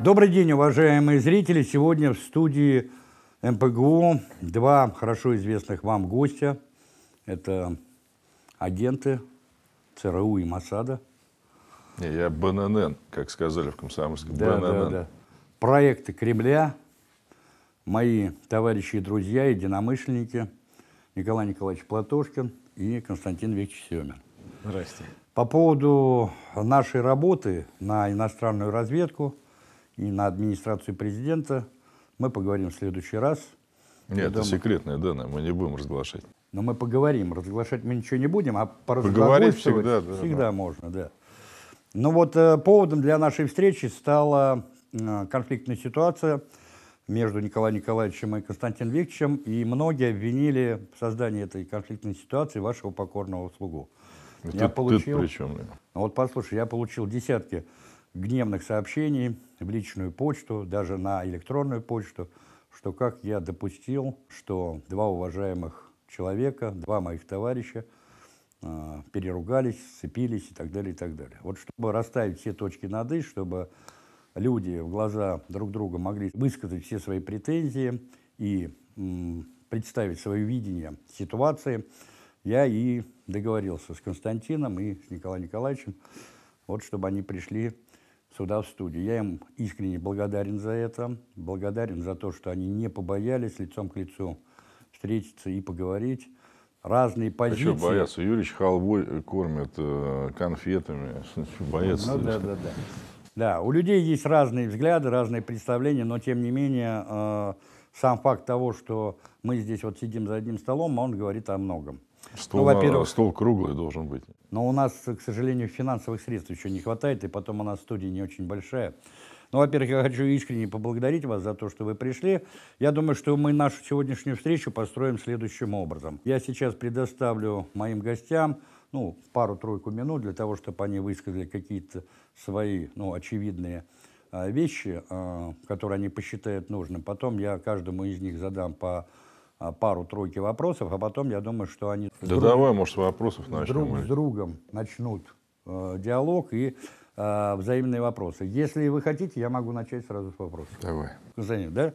Добрый день, уважаемые зрители. Сегодня в студии МПГУ два хорошо известных вам гостя. Это агенты ЦРУ и МОСАДА. Не, я БНН, как сказали в Комсомольске. Да, БНН. да, да. Проекты Кремля, мои товарищи и друзья, единомышленники Николай Николаевич Платошкин и Константин Викторович Семин. Здравствуйте. По поводу нашей работы на иностранную разведку и на администрацию президента. Мы поговорим в следующий раз. Нет, Я это думаю... секретные данные, мы не будем разглашать. Но мы поговорим, разглашать мы ничего не будем, а Поговорить всегда, да, всегда да. можно, да. Ну вот э, поводом для нашей встречи стала э, конфликтная ситуация между Николаем Николаевичем и Константином Викторовичем, и многие обвинили в создании этой конфликтной ситуации вашего покорного слугу. я ты, получил, ты при чем? Ну вот послушай, я получил десятки гневных сообщений в личную почту, даже на электронную почту, что как я допустил, что два уважаемых человека, два моих товарища э, переругались, сцепились и так далее, и так далее. Вот чтобы расставить все точки над «и», чтобы люди в глаза друг друга могли высказать все свои претензии и м, представить свое видение ситуации, я и договорился с Константином и с Николаем Николаевичем, вот чтобы они пришли сюда, в студию. Я им искренне благодарен за это, благодарен за то, что они не побоялись лицом к лицу встретиться и поговорить. Разные позиции. Еще боятся? Юрич халвой э, кормят э, конфетами. боятся? Ну, да, да, да. Да, у людей есть разные взгляды, разные представления, но тем не менее э, сам факт того, что мы здесь вот сидим за одним столом, он говорит о многом. Стол, ну, во-первых, стол круглый должен быть. Но у нас, к сожалению, финансовых средств еще не хватает, и потом у нас студия не очень большая. Ну, во-первых, я хочу искренне поблагодарить вас за то, что вы пришли. Я думаю, что мы нашу сегодняшнюю встречу построим следующим образом. Я сейчас предоставлю моим гостям ну, пару-тройку минут для того, чтобы они высказали какие-то свои, ну, очевидные а, вещи, а, которые они посчитают нужным. Потом я каждому из них задам по а, пару-тройки вопросов, а потом, я думаю, что они... Да друг... давай, может, вопросов начнем. Друг с другом начнут э, диалог и э, взаимные вопросы. Если вы хотите, я могу начать сразу с вопроса. Давай. Константин, да?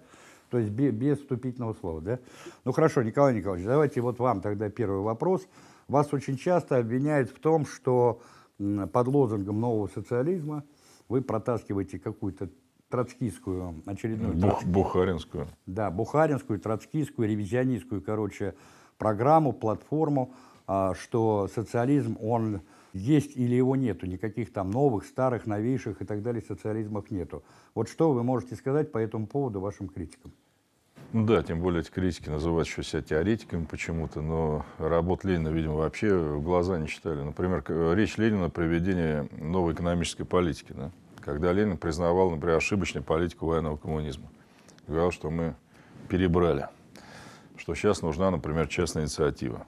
То есть без, без вступительного слова, да? Ну хорошо, Николай Николаевич, давайте вот вам тогда первый вопрос. Вас очень часто обвиняют в том, что под лозунгом нового социализма вы протаскиваете какую-то Троцкийскую очередную... Бух, троцки... Бухаринскую. Да, бухаринскую, Троцкийскую, ревизионистскую, короче, программу, платформу, а, что социализм, он есть или его нету, никаких там новых, старых, новейших и так далее социализмов нету. Вот что вы можете сказать по этому поводу вашим критикам? Ну да, тем более эти критики называют еще себя теоретиками почему-то, но работ Ленина, видимо, вообще в глаза не читали. Например, речь Ленина о проведении новой экономической политики. Да? когда Ленин признавал, например, ошибочную политику военного коммунизма. Говорил, что мы перебрали, что сейчас нужна, например, частная инициатива.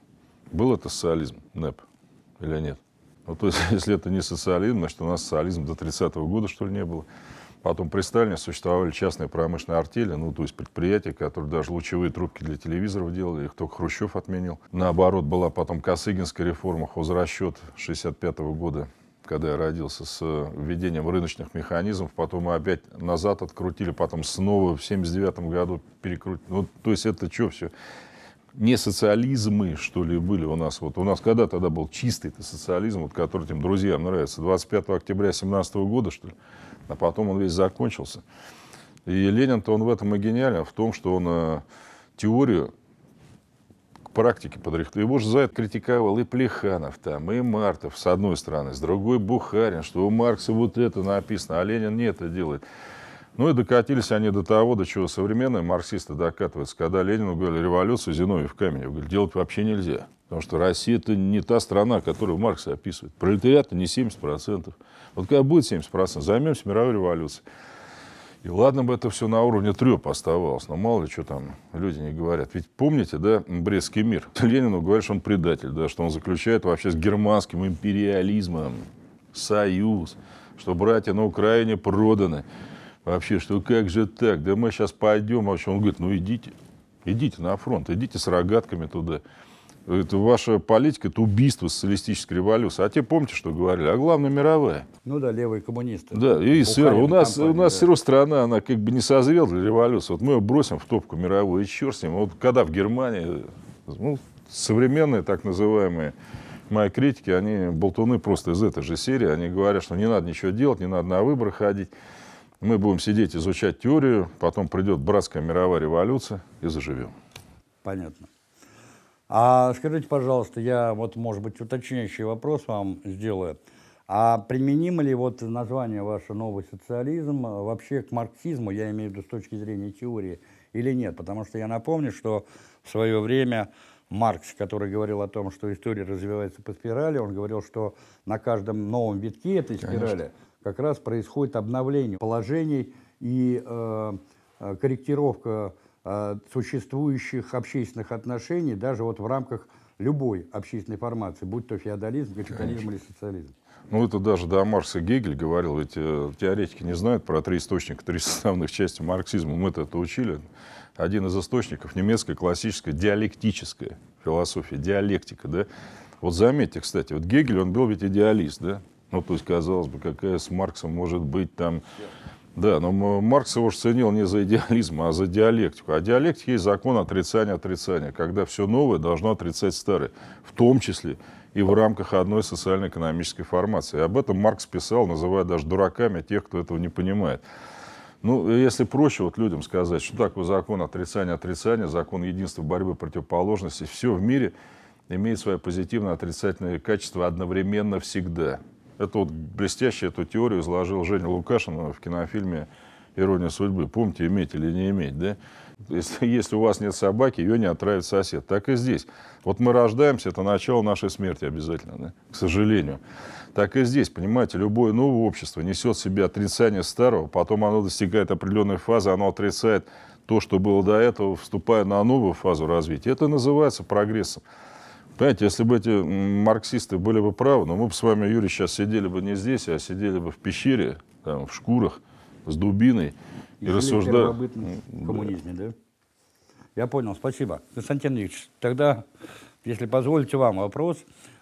Был это социализм, НЭП, или нет? Ну, то есть, если это не социализм, значит, у нас социализм до 30-го года, что ли, не было. Потом при Сталине существовали частные промышленные артели, ну, то есть предприятия, которые даже лучевые трубки для телевизоров делали, их только Хрущев отменил. Наоборот, была потом Косыгинская реформа, хозрасчет 65 -го года когда я родился, с э, введением рыночных механизмов, потом мы опять назад открутили, потом снова в 79 году перекрутили. Ну, то есть это что все? Не социализмы, что ли, были у нас. Вот у нас когда тогда был чистый -то социализм, вот, который этим друзьям нравится? 25 октября 17 года, что ли? А потом он весь закончился. И Ленин-то он в этом и гениален, в том, что он э, теорию практике подрехтел. Его же за это критиковал и Плеханов там, и Мартов, с одной стороны, с другой Бухарин, что у Маркса вот это написано, а Ленин не это делает. Ну и докатились они до того, до чего современные марксисты докатываются. Когда Ленину говорили революцию, Зиновьев Каменев говорит, делать вообще нельзя. Потому что Россия это не та страна, которую Маркс описывает. Пролетариат не 70%. Вот когда будет 70%, займемся мировой революцией. И ладно бы это все на уровне треп оставалось, но мало ли что там люди не говорят. Ведь помните, да, Брестский мир? Ленину говорят, что он предатель, да, что он заключает вообще с германским империализмом союз, что братья на Украине проданы. Вообще, что как же так? Да мы сейчас пойдем. Вообще, а он говорит, ну идите, идите на фронт, идите с рогатками туда это ваша политика, это убийство социалистической революции. А те помните, что говорили? А главное, мировая. Ну да, левые коммунисты. Да, и сыр. У нас, компания, у нас да. сыру страна, она как бы не созрела для революции. Вот мы ее бросим в топку мировую, и черт с ним. Вот когда в Германии, ну, современные так называемые мои критики, они болтуны просто из этой же серии. Они говорят, что не надо ничего делать, не надо на выборы ходить. Мы будем сидеть, изучать теорию, потом придет братская мировая революция и заживем. Понятно. А скажите, пожалуйста, я вот, может быть, уточняющий вопрос вам сделаю. А применимо ли вот название ваше «Новый социализм» вообще к марксизму, я имею в виду с точки зрения теории, или нет? Потому что я напомню, что в свое время Маркс, который говорил о том, что история развивается по спирали, он говорил, что на каждом новом витке этой спирали Конечно. как раз происходит обновление положений и э, э корректировка Э, существующих общественных отношений, даже вот в рамках любой общественной формации, будь то феодализм, капитализм Конечно. или социализм. Ну, это даже, да, Маркс и Гегель говорил, эти теоретики не знают про три источника, три составных части марксизма. мы это учили. Один из источников немецкая классическая диалектическая философия, диалектика, да. Вот заметьте, кстати, вот Гегель, он был ведь идеалист, да. Ну, то есть, казалось бы, какая с Марксом может быть там да, но Маркс его же ценил не за идеализм, а за диалектику. А диалектика есть закон отрицания отрицания, когда все новое должно отрицать старое, в том числе и в рамках одной социально-экономической формации. об этом Маркс писал, называя даже дураками тех, кто этого не понимает. Ну, если проще вот людям сказать, что такое закон отрицания отрицания, закон единства борьбы противоположностей, все в мире имеет свое позитивно отрицательные качества одновременно всегда. Это вот блестяще эту теорию изложил Женя Лукашин в кинофильме «Ирония судьбы». Помните, иметь или не иметь, да? Если, если у вас нет собаки, ее не отравит сосед. Так и здесь. Вот мы рождаемся, это начало нашей смерти обязательно, да? к сожалению. Так и здесь, понимаете, любое новое общество несет в себе отрицание старого, потом оно достигает определенной фазы, оно отрицает то, что было до этого, вступая на новую фазу развития. Это называется прогрессом. Понимаете, если бы эти марксисты были бы правы, но мы бы с вами, Юрий, сейчас сидели бы не здесь, а сидели бы в пещере, там, в шкурах, с дубиной и, и рассуждали. В коммунизме, да. да? Я понял, спасибо. Константин Ильич, тогда, если позволите вам вопрос,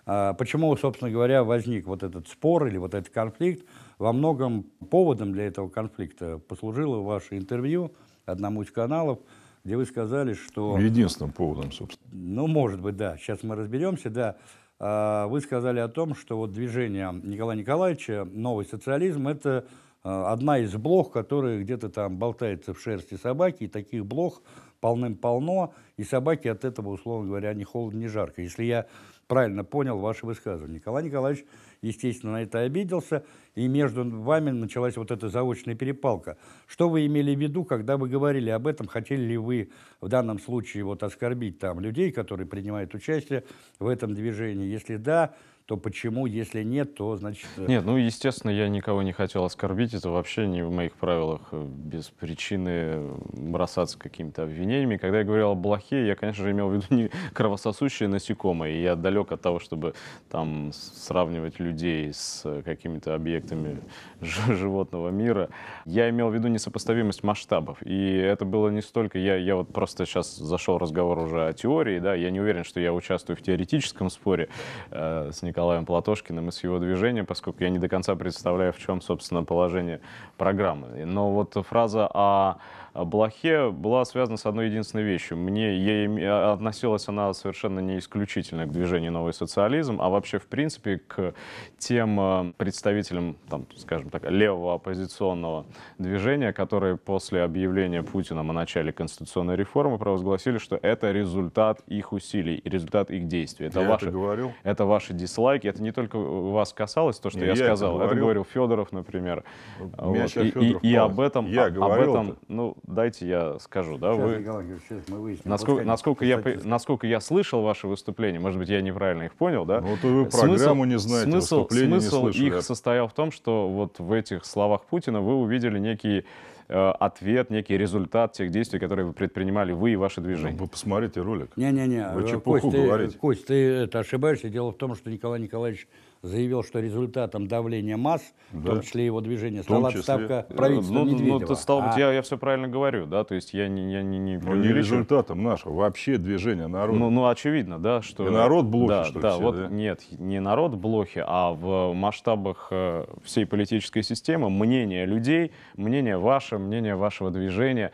а, почему, собственно говоря, возник вот этот спор или вот этот конфликт? Во многом поводом для этого конфликта послужило ваше интервью одному из каналов – где вы сказали, что... Единственным поводом, собственно. Ну, может быть, да. Сейчас мы разберемся, да. А, вы сказали о том, что вот движение Николая Николаевича «Новый социализм» — это а, одна из блох, которые где-то там болтается в шерсти собаки, и таких блох полным-полно, и собаки от этого, условно говоря, ни холодно, ни жарко. Если я правильно понял ваше высказывание. Николай Николаевич, естественно, на это обиделся, и между вами началась вот эта заочная перепалка. Что вы имели в виду, когда вы говорили об этом? Хотели ли вы в данном случае вот оскорбить там людей, которые принимают участие в этом движении? Если да, то почему, если нет, то значит... Э, нет, ну, естественно, я никого не хотел оскорбить, это вообще не в моих правилах э, без причины э, бросаться какими-то обвинениями. Когда я говорил о блохе, я, конечно же, имел в виду не кровососущие насекомые, и я далек от того, чтобы там сравнивать людей с какими-то объектами животного мира. Я имел в виду несопоставимость масштабов, и это было не столько... Я, я вот просто сейчас зашел разговор уже о теории, да, я не уверен, что я участвую в теоретическом споре э, с Николаем Платошкиным и с его движения, поскольку я не до конца представляю, в чем, собственно, положение программы. Но вот фраза о а блохе была связана с одной единственной вещью. Мне ей, а, относилась она совершенно не исключительно к движению «Новый социализм», а вообще, в принципе, к тем а, представителям, там, скажем так, левого оппозиционного движения, которые после объявления Путиным о начале конституционной реформы провозгласили, что это результат их усилий, и результат их действий. Это я ваши, это говорил. Это ваши дизлайки. Это не только вас касалось, то, что не, я, я сказал. Это говорил. это говорил Федоров, например. Вот. И, и, и об этом, я об, об этом, это. ну, дайте я скажу, да, сейчас, вы... Николай сейчас мы выясним. Насколько, насколько, я, насколько я слышал ваши выступления, может быть, я неправильно их понял, да? Ну, то вы программу смысл, не знаете, смысл, смысл не слышали. их состоял в том, что вот в этих словах Путина вы увидели некий э, ответ, некий результат тех действий, которые вы предпринимали, вы и ваше движение. Ну, вы посмотрите ролик. Не-не-не, вы э, Кость, говорите. ты, Кость, ты это, ошибаешься. Дело в том, что Николай Николаевич заявил, что результатом давления масс, да. в том числе его движения, стала числе... отставка э, правительства ну, ну, ну Медведева. Ну, ты стал а... я, я все правильно говорю, да, то есть я не... Я не, не, ну, не результатом нашего, вообще движения народа. Ну, ну очевидно, да, что... И народ блохи, да, что да, все, вот, да? Нет, не народ блохи, а в масштабах э, всей политической системы мнение людей, мнение ваше, мнение вашего движения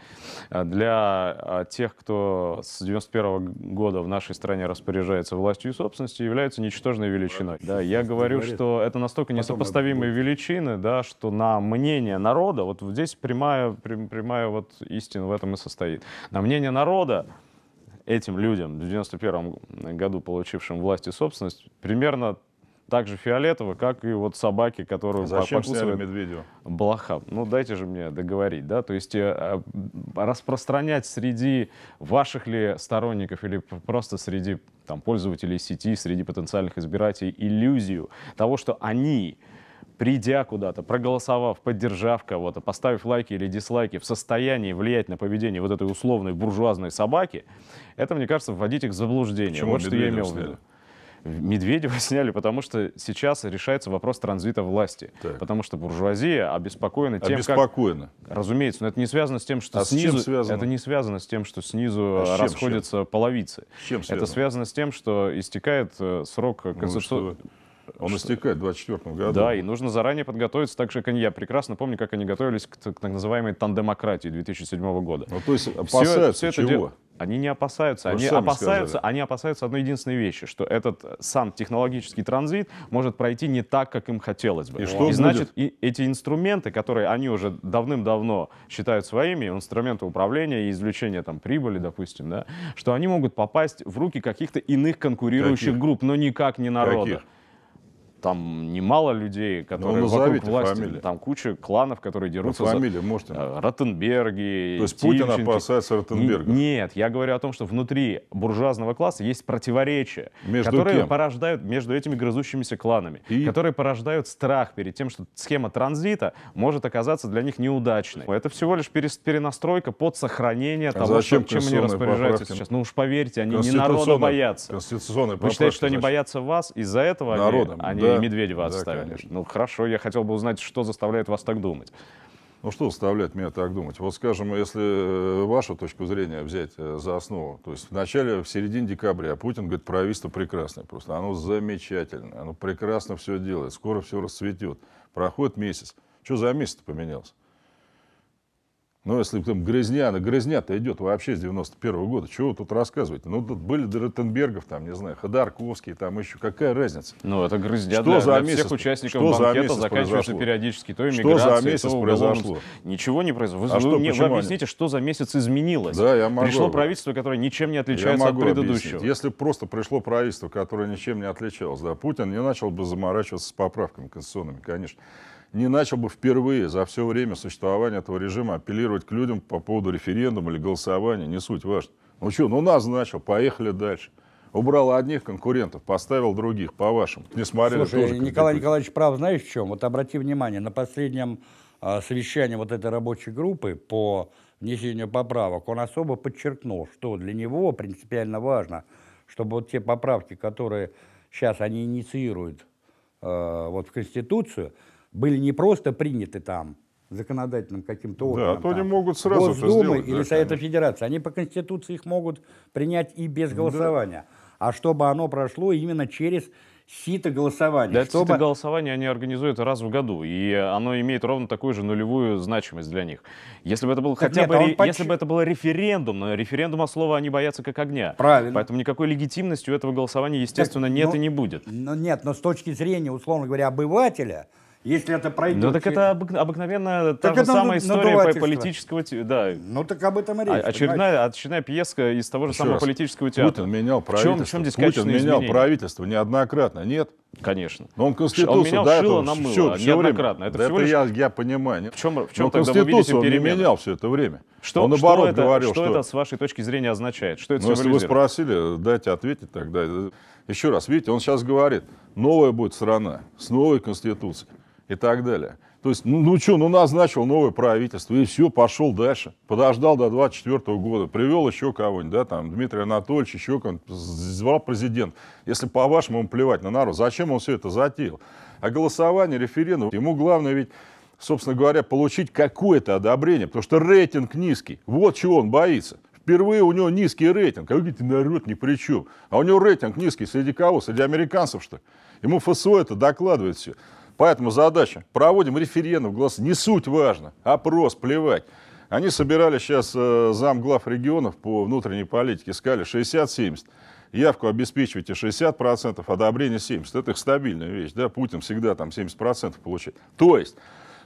э, для тех, кто с 91 -го года в нашей стране распоряжается властью и собственностью, является ничтожной величиной. Да, я говорю, говорит. что это настолько несопоставимые Потом величины, да, что на мнение народа, вот здесь прямая, прямая вот истина в этом и состоит. На мнение народа этим людям в 91 году, получившим власть и собственность, примерно так же фиолетово, как и вот собаки, которые Зачем покусывает медведю? блоха. Ну, дайте же мне договорить, да, то есть э, а, распространять среди ваших ли сторонников или просто среди там, пользователей сети, среди потенциальных избирателей иллюзию того, что они придя куда-то, проголосовав, поддержав кого-то, поставив лайки или дизлайки, в состоянии влиять на поведение вот этой условной буржуазной собаки, это, мне кажется, вводить их в заблуждение. Почему вот что я имел в виду. Медведева сняли, потому что сейчас решается вопрос транзита власти. Так. Потому что буржуазия обеспокоена тем, обеспокоена. как... Разумеется, но это не связано с тем, что а снизу... С чем Это не связано с тем, что снизу а расходятся чем? половицы. С чем связано? Это связано с тем, что истекает э, срок ну, конституционного... Ну, он истекает в 2024 году. Да, и нужно заранее подготовиться, так же, как я прекрасно помню, как они готовились к, к так называемой тандемократии 2007 года. Ну, то есть опасаются все, все чего? Это, они не опасаются. они опасаются, они опасаются одной единственной вещи, что этот сам технологический транзит может пройти не так, как им хотелось бы. И, что и значит, и эти инструменты, которые они уже давным-давно считают своими, инструменты управления и извлечения там, прибыли, допустим, да, что они могут попасть в руки каких-то иных конкурирующих Каких? групп, но никак не народа. Каких? там немало людей, ну, которые ну, вокруг власти, фамилии. там куча кланов, которые ну, дерутся ну, фамилии, за можете. Э, Ротенберги. То есть Тимченки. Путин опасается Ротенберга? Нет, я говорю о том, что внутри буржуазного класса есть противоречия, между которые кем? порождают между этими грызущимися кланами, И... которые порождают страх перед тем, что схема транзита может оказаться для них неудачной. Это всего лишь перенастройка под сохранение а того, зачем чем они распоряжаются поправки? сейчас. Ну уж поверьте, они не народа боятся. Конституционные Вы считаете, что зачем? они боятся вас, из-за этого народом, они, да да, и Медведева отставили. Да, ну хорошо, я хотел бы узнать, что заставляет вас так думать. Ну что заставляет меня так думать? Вот скажем, если э, вашу точку зрения взять э, за основу, то есть в начале, в середине декабря а Путин говорит, правительство прекрасное просто, оно замечательное, оно прекрасно все делает, скоро все расцветет. Проходит месяц. Что за месяц поменялся? Ну, если там Грязняна, Грязня-то идет вообще с 91 -го года, чего тут рассказывать? Ну, тут были до там, не знаю, Ходорковский, там еще, какая разница? Ну, это Грязня что для, за для месяц, всех участников что банкета за месяц заканчивается произошло? периодически, то Что за месяц то произошло? Ничего не произошло. Вы, а вы, что, мне, вы объясните, что за месяц изменилось? Да, я могу. Пришло правительство, которое ничем не отличается от предыдущего. Объяснить. Если просто пришло правительство, которое ничем не отличалось, да, Путин не начал бы заморачиваться с поправками конституционными, конечно не начал бы впервые за все время существования этого режима апеллировать к людям по поводу референдума или голосования, не суть важно. Ну что, ну назначил, поехали дальше. Убрал одних конкурентов, поставил других, по-вашему. Несмотря Слушай, тоже Николай Николаевич прав, знаешь в чем? Вот обрати внимание, на последнем э, совещании вот этой рабочей группы по внесению поправок, он особо подчеркнул, что для него принципиально важно, чтобы вот те поправки, которые сейчас они инициируют э, вот в Конституцию, были не просто приняты там законодательным каким-то образом. Да, а то там, они могут сразу Госдумы это сделать, или да, Совета конечно. Федерации. Они по Конституции их могут принять и без голосования. Да. А чтобы оно прошло именно через сито голосования. Да, чтобы... сито голосования они организуют раз в году, и оно имеет ровно такую же нулевую значимость для них. Если бы это был так хотя нет, бы, а ре... поч... если бы это было референдум, но референдума слова они боятся как огня. Правильно. Поэтому никакой легитимности у этого голосования, естественно, так, нет ну, и не будет. Ну, нет, но с точки зрения, условно говоря, обывателя, если это пройдет... Ну так это обык... обыкновенная так та же самая история политического... Да. Ну так об этом и речь. А, очередная, очередная пьеска из того же Еще самого раз. политического театра. Путин менял правительство. В чем, в чем Путин менял изменения? правительство неоднократно, нет? Конечно. Но он Конституцию он менял до этого на все, все неоднократно. Это, да это лишь... я, я понимаю. В чем, в чем Но Конституцию он не менял все это время. Что, он наоборот что это, говорил, что, что это с вашей точки зрения означает? Что это ну, если вы спросили, дайте ответить тогда. Еще раз, видите, он сейчас говорит, новая будет страна с новой Конституцией и так далее. То есть, ну, ну что, ну назначил новое правительство, и все, пошел дальше. Подождал до 24 года, привел еще кого-нибудь, да, там, Дмитрий Анатольевич, еще кого-нибудь, звал президент. Если по-вашему ему плевать на народ, зачем он все это затеял? А голосование, референдум, ему главное ведь собственно говоря, получить какое-то одобрение, потому что рейтинг низкий. Вот чего он боится. Впервые у него низкий рейтинг. А вы говорите, народ ни при чем. А у него рейтинг низкий. Среди кого? Среди американцев, что ли? Ему ФСО это докладывает все. Поэтому задача. Проводим референдум, голос не суть важно, опрос, плевать. Они собирали сейчас э, замглав регионов по внутренней политике, сказали 60-70. Явку обеспечивайте 60%, одобрение 70%. Это их стабильная вещь, да, Путин всегда там 70% получает. То есть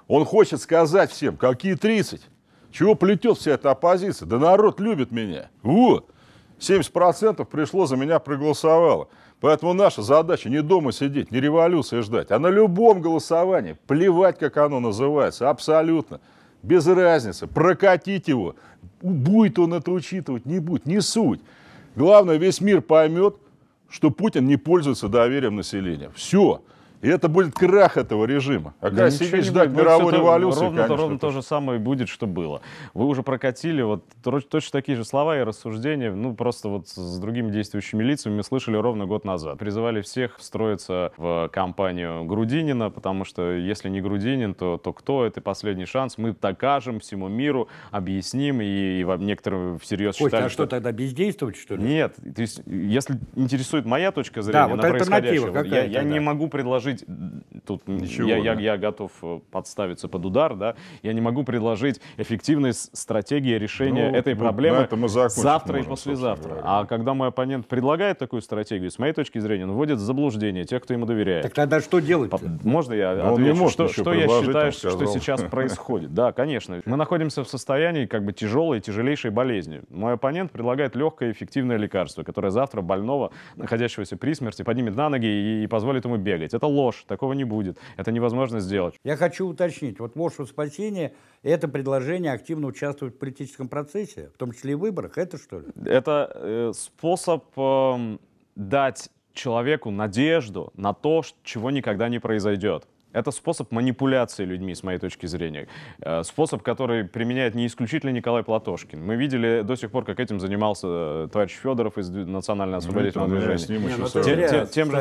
он хочет сказать всем, какие 30? Чего плетет вся эта оппозиция? Да народ любит меня. Во, 70% пришло за меня, проголосовало. Поэтому наша задача не дома сидеть, не революции ждать, а на любом голосовании, плевать, как оно называется, абсолютно, без разницы, прокатить его, будет он это учитывать, не будет, не суть. Главное, весь мир поймет, что Путин не пользуется доверием населения. Все. И это будет крах этого режима. А да когда сидишь ждать мировой это революции, ровно, конечно, ровно то же самое будет, что было. Вы уже прокатили вот точно такие же слова и рассуждения, ну просто вот с другими действующими лицами слышали ровно год назад. Призывали всех встроиться в компанию Грудинина, потому что если не Грудинин, то, то кто? Это последний шанс. Мы докажем всему миру, объясним и, и некоторые всерьез Костя, считали... а что, что тогда, бездействовать, что ли? Нет, то есть, если интересует моя точка зрения да, вот на происходящее, я, я да. не могу предложить предложить, тут Ничего, я, да. я, я готов э, подставиться под удар, да, я не могу предложить эффективной стратегии решения ну, этой ну, проблемы это мы завтра можем, и послезавтра. Говоря. А когда мой оппонент предлагает такую стратегию, с моей точки зрения, он вводит в заблуждение тех, кто ему доверяет. Так тогда что делать? -то? Можно я Но отвечу? может что что я считаю, что сейчас происходит? Да, конечно. Мы находимся в состоянии как бы тяжелой, тяжелейшей болезни. Мой оппонент предлагает легкое эффективное лекарство, которое завтра больного, находящегося при смерти, поднимет на ноги и, и позволит ему бегать. Это ложь, такого не будет. Это невозможно сделать. Я хочу уточнить, вот ложь во спасение – это предложение активно участвовать в политическом процессе, в том числе и в выборах, это что ли? Это э, способ э, дать человеку надежду на то, чего никогда не произойдет. Это способ манипуляции людьми, с моей точки зрения. Э, способ, который применяет не исключительно Николай Платошкин. Мы видели до сих пор, как этим занимался э, товарищ Федоров из Национально-освободительного ну, движения. Не, ну, тем, тем, тем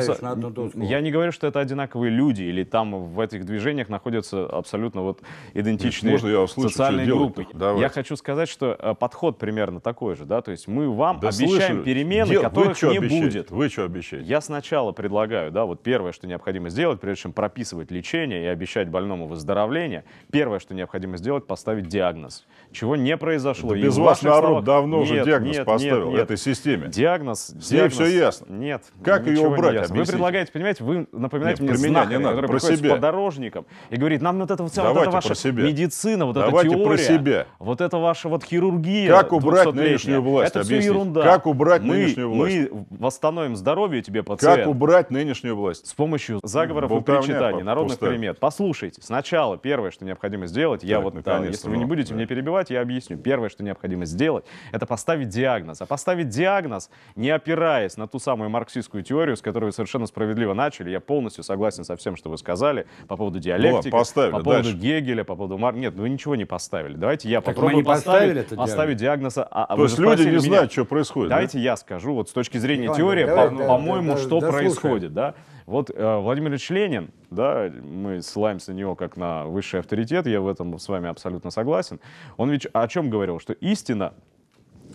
же... Я не говорю, что это одинаковые люди, или там в этих движениях находятся абсолютно вот идентичные Можно я услышу, социальные группы. Давай. Я хочу сказать, что э, подход примерно такой же, да, то есть мы вам да обещаем слышу. перемены, Дел... которых не обещаете? будет. Вы что обещаете? Я сначала предлагаю, да, вот первое, что необходимо сделать, прежде чем прописывать личность лечение и обещать больному выздоровление, первое, что необходимо сделать, поставить диагноз. Чего не произошло. Да без вас народ словах, давно уже диагноз нет, поставил нет, этой системе. Диагноз. С ней все ясно. Нет. Как ее убрать? Вы предлагаете, понимаете, вы напоминаете нет, мне знахаря, меня не надо, который про себя. с подорожником и говорит, нам вот это вот, Давайте вот это ваша себя. медицина, вот Давайте эта теория, про себя. вот это ваша вот хирургия. Как убрать нынешнюю власть? Это все ерунда. Как убрать мы, нынешнюю власть? Мы восстановим здоровье тебе, пациент. Как убрать нынешнюю власть? С помощью заговоров и причитаний. Народных эксперимент. Послушайте. Сначала первое, что необходимо сделать, так, я вот, да, если вы не ну, будете да. меня перебивать, я объясню. Первое, что необходимо сделать, это поставить диагноз. А поставить диагноз, не опираясь на ту самую марксистскую теорию, с которой вы совершенно справедливо начали, я полностью согласен со всем, что вы сказали по поводу диалектики, ну, по поводу дальше. Гегеля, по поводу Маркса. Нет, вы ничего не поставили. Давайте я так попробую поставить, поставить диагноз. А, а, То есть люди не меня. знают, что происходит. Давайте да? я скажу, вот с точки зрения Иван, теории, по-моему, по да, что да, происходит. Да? Вот э, Владимир Ильич Ленин, да, мы ссылаемся на него как на высший авторитет, я в этом с вами абсолютно согласен. Он ведь о чем говорил? Что истина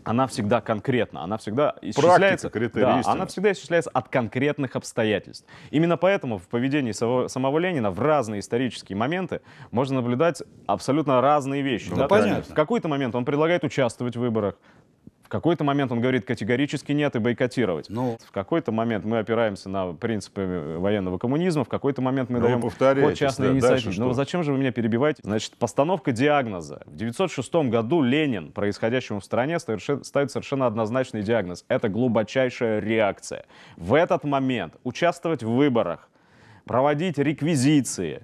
она всегда конкретна, она всегда исчисляется, Практика, да, она всегда исчисляется от конкретных обстоятельств. Именно поэтому в поведении самого, самого Ленина в разные исторические моменты можно наблюдать абсолютно разные вещи. Ну, да? понятно. В какой-то момент он предлагает участвовать в выборах, какой-то момент он говорит категорически нет и бойкотировать. Ну, в какой-то момент мы опираемся на принципы э, военного коммунизма, в какой-то момент мы ну, даем ход частной инициативы. Ну зачем же вы меня перебиваете? Значит, постановка диагноза. В 906 году Ленин, происходящему в стране, ставит совершенно однозначный диагноз. Это глубочайшая реакция. В этот момент участвовать в выборах, проводить реквизиции,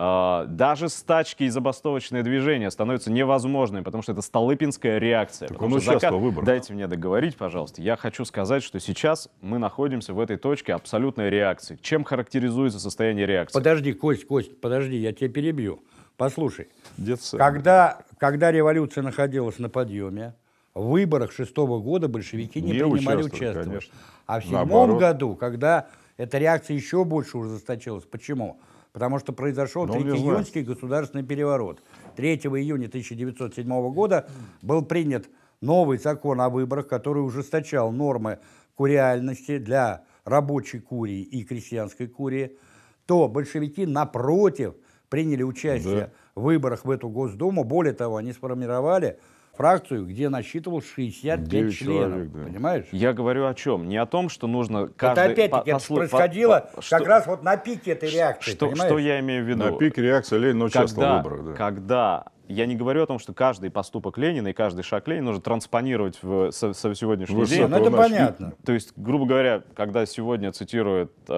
а, даже стачки и забастовочные движения становятся невозможными, потому что это столыпинская реакция. Так он участвовал закат... выборах. Дайте мне договорить, пожалуйста. Я хочу сказать, что сейчас мы находимся в этой точке абсолютной реакции. Чем характеризуется состояние реакции? Подожди, Кость, Кость, подожди, я тебя перебью. Послушай, Детство. когда, когда революция находилась на подъеме, в выборах шестого года большевики не, не принимали участвовать. А в седьмом году, когда эта реакция еще больше ужесточилась, почему? Почему? потому что произошел Но ну, Третий июньский государственный переворот. 3 июня 1907 года был принят новый закон о выборах, который ужесточал нормы куриальности для рабочей курии и крестьянской курии, то большевики, напротив, приняли участие да. в выборах в эту Госдуму. Более того, они сформировали фракцию, где насчитывал 65 9 членов. Человек, да. Понимаешь? Я говорю о чем? Не о том, что нужно каждый... Это опять-таки это происходило по, по, как что, раз вот на пике этой реакции. Что, что я имею в виду? На пике реакции Ленин участвовал когда, в выборах. Да. Когда я не говорю о том, что каждый поступок Ленина и каждый шаг Ленина нужно транспонировать в, со, со сегодняшний Вы день. Ну, это понятно. То есть, грубо говоря, когда сегодня цитирует э,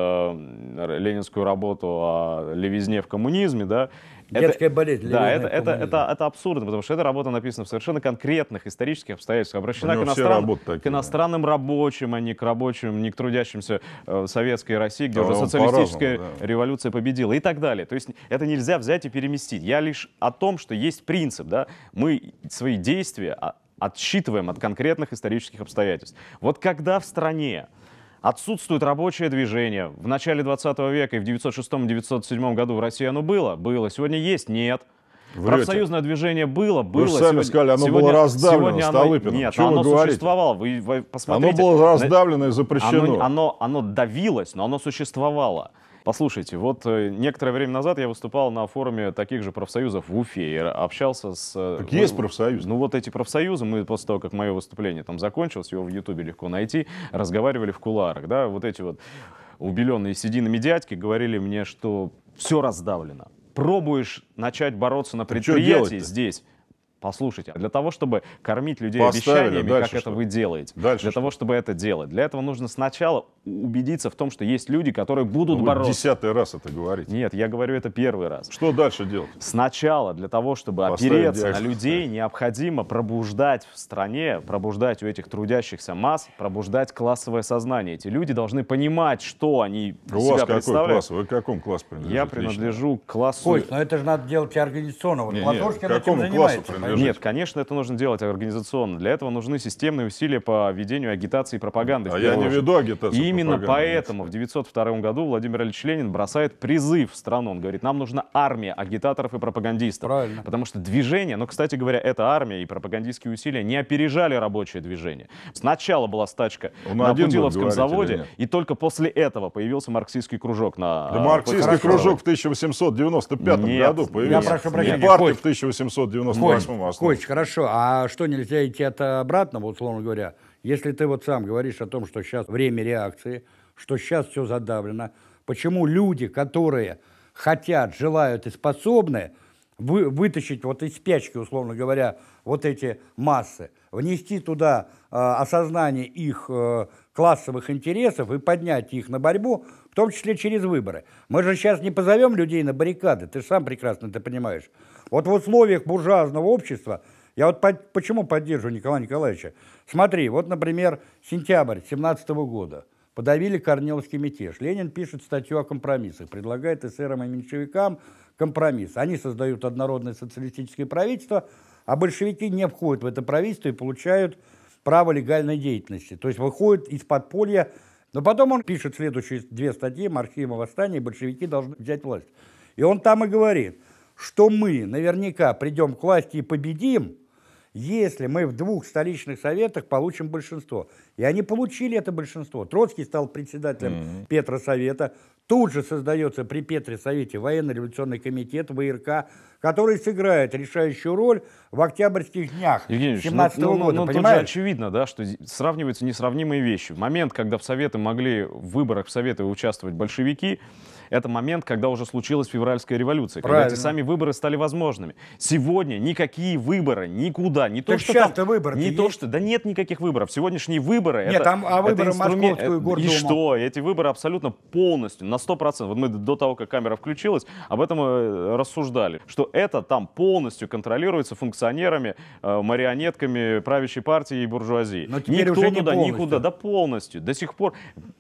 ленинскую работу о левизне в коммунизме, да, Детская это, болезнь. Да, это, это, это, это абсурдно, потому что эта работа написана в совершенно конкретных исторических обстоятельствах, обращена к, иностран... такие, к иностранным да. рабочим, а не к рабочим, не к трудящимся э, советской России, где да, уже социалистическая да. революция победила и так далее. То есть это нельзя взять и переместить. Я лишь о том, что есть принцип, да, мы свои действия а, отсчитываем от конкретных исторических обстоятельств. Вот когда в стране Отсутствует рабочее движение. В начале 20 века и в 906-907 году в России оно было. Было. Сегодня есть? Нет. Врете. Профсоюзное движение было, было. Вы же сами сегодня, сказали, оно сегодня, было раздавлено сегодня Столыпиным. Нет, Что оно вы существовало. Вы, вы посмотрите. Оно было раздавлено и запрещено. Оно, оно, оно давилось, но оно существовало. Послушайте, вот э, некоторое время назад я выступал на форуме таких же профсоюзов в Уфе и общался с... Э, так ну, есть профсоюз. Ну вот эти профсоюзы, мы после того, как мое выступление там закончилось, его в Ютубе легко найти, разговаривали в куларах, да, вот эти вот убеленные сединами дядьки говорили мне, что все раздавлено. Пробуешь начать бороться на предприятии здесь, Послушайте, а для того, чтобы кормить людей Поставили, обещаниями, как это вы делаете, дальше для что? того, чтобы это делать, для этого нужно сначала убедиться в том, что есть люди, которые будут ну, бороться. Десятый раз это говорите. Нет, я говорю это первый раз. Что дальше делать? Сначала для того, чтобы Поставить опереться диагноз. на людей, необходимо пробуждать в стране, пробуждать у этих трудящихся масс, пробуждать классовое сознание. Эти люди должны понимать, что они у себя вас представляют. какой класс? Вы к какому классу принадлежите? Я принадлежу к классу... Коль, но это же надо делать организационно. Вот не, не, к какому классу принадлежите? жить. Нет, конечно, это нужно делать организационно. Для этого нужны системные усилия по ведению агитации и пропаганды. А я не веду агитацию Именно поэтому в 1902 году Владимир Ильич Ленин бросает призыв в страну. Он говорит, нам нужна армия агитаторов и пропагандистов. Правильно. Потому что движение, ну, кстати говоря, эта армия и пропагандистские усилия не опережали рабочее движение. Сначала была стачка Он ну, на Путиловском заводе, и только после этого появился марксистский кружок на... Да марксистский кружок в 1895 нет, году появился. Я прошу прощения. И парты в 1898 обратного основания. хорошо. А что, нельзя идти это обратно, вот условно говоря? Если ты вот сам говоришь о том, что сейчас время реакции, что сейчас все задавлено, почему люди, которые хотят, желают и способны вы, вытащить вот из спячки, условно говоря, вот эти массы, внести туда э, осознание их э, классовых интересов и поднять их на борьбу, в том числе через выборы. Мы же сейчас не позовем людей на баррикады, ты сам прекрасно это понимаешь. Вот в условиях буржуазного общества, я вот под, почему поддерживаю Николая Николаевича? Смотри, вот, например, сентябрь 17 года. Подавили Корниловский мятеж. Ленин пишет статью о компромиссах, предлагает эсерам и меньшевикам компромисс. Они создают однородное социалистическое правительство, а большевики не входят в это правительство и получают право легальной деятельности. То есть выходят из подполья. Но потом он пишет следующие две статьи «Марксизм восстание», и «Большевики должны взять власть». И он там и говорит – что мы наверняка придем к власти и победим, если мы в двух столичных советах получим большинство. И они получили это большинство. Троцкий стал председателем mm-hmm. Петросовета. Тут же создается при Петре Совете военно-революционный комитет ВРК, который сыграет решающую роль в октябрьских днях Евгений 17 ну, -го ну, года. Ну, ну, понимаешь? Тут же очевидно, да, что сравниваются несравнимые вещи. В момент, когда в Советы могли в выборах в Советы участвовать большевики, это момент, когда уже случилась февральская революция, Правильно. когда эти сами выборы стали возможными. Сегодня никакие выборы никуда, не то, так что там, то не то, есть? что да нет никаких выборов. Сегодняшние выборы нет, это, там, а выборы это инструмент. Московскую э, И что? Эти выборы абсолютно полностью на 100%. Вот мы до того, как камера включилась, об этом э, рассуждали, что это там полностью контролируется функционерами, э, марионетками правящей партии и буржуазии. Но теперь Никто уже не туда полностью. никуда, да полностью. До сих пор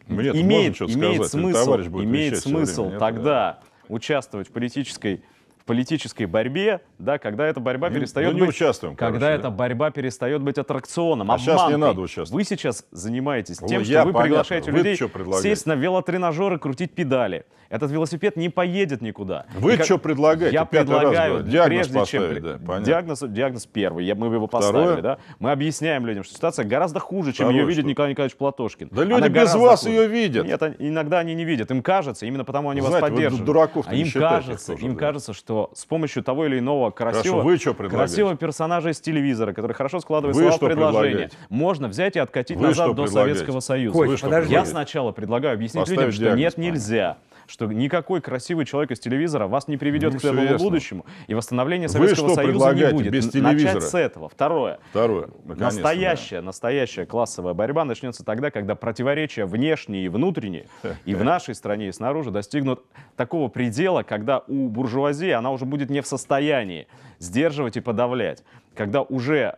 Мне имеет, можно что имеет сказать, смысл, товарищ будет имеет смысл смысл тогда участвовать в политической политической борьбе, да, когда эта борьба не, ну, перестает не быть... участвуем, короче, Когда да. эта борьба перестает быть аттракционом, а обманкой. сейчас не надо участвовать. Вы сейчас занимаетесь ну, тем, что вы понятно. приглашаете вы людей сесть на велотренажеры, крутить педали. Этот велосипед не поедет никуда. Вы как... что предлагаете? Я Пятый предлагаю, раз диагноз прежде поставить, чем... Да, понятно. диагноз, диагноз первый, я, мы его поставили. Второе? Да? Мы объясняем людям, что ситуация гораздо хуже, чем Второе ее видит что? Николай Николаевич Платошкин. Да люди Она без вас хуже. ее видят. Нет, иногда они не видят. Им кажется, именно потому они вас поддерживают. дураков а им кажется, им кажется, что с помощью того или иного красивого, Хорошо, вы что красивого персонажа из телевизора, который хорошо складывает вы слова в предложение, можно взять и откатить вы назад до Советского Союза. Хоть, вы Я сначала предлагаю объяснить Поставить людям, что диагноз, нет, нельзя что никакой красивый человек из телевизора вас не приведет ну, к светлому будущему. И восстановление Советского Союза не будет. Вы Без телевизора? Начать с этого. Второе. Второе. Настоящая, да. настоящая классовая борьба начнется тогда, когда противоречия внешние и внутренние и в нашей стране, и снаружи достигнут такого предела, когда у буржуазии она уже будет не в состоянии сдерживать и подавлять. Когда уже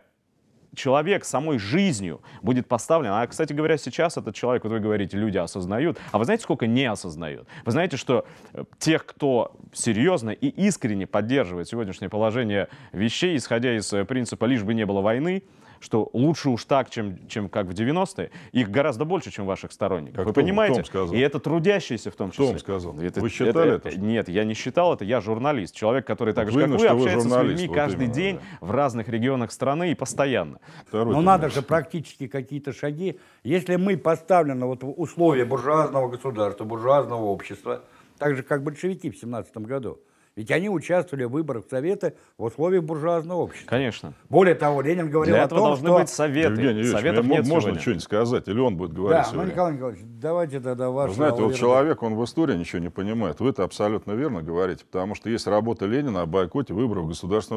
человек самой жизнью будет поставлен. А, кстати говоря, сейчас этот человек, вот вы говорите, люди осознают. А вы знаете, сколько не осознают? Вы знаете, что э, тех, кто серьезно и искренне поддерживает сегодняшнее положение вещей, исходя из э, принципа «лишь бы не было войны», что лучше уж так, чем, чем как в 90-е. Их гораздо больше, чем ваших сторонников. Как Вы Том, понимаете? Том сказал. И это трудящиеся в том числе. Том сказал. Это, Вы считали это? это? Нет, я не считал это. Я журналист. Человек, который так же, как вы, общается с людьми вот каждый именно, день да. в разных регионах страны и постоянно. Второй Но надо же практически какие-то шаги. Если мы поставлены вот в условия буржуазного государства, буржуазного общества, так же, как большевики в 17 году, ведь они участвовали в выборах совета в условиях буржуазного общества. Конечно. Более того, Ленин говорил Для о этого том, должны быть советы. Евгений Ильич, Советов ну, нет можно сегодня. что-нибудь сказать, или он будет говорить Да, ну, сегодня. ну, Николай Николаевич, давайте тогда ваш... Вы знаете, вот человек, он в истории ничего не понимает. Вы это абсолютно верно говорите, потому что есть работа Ленина о бойкоте выборов Государственного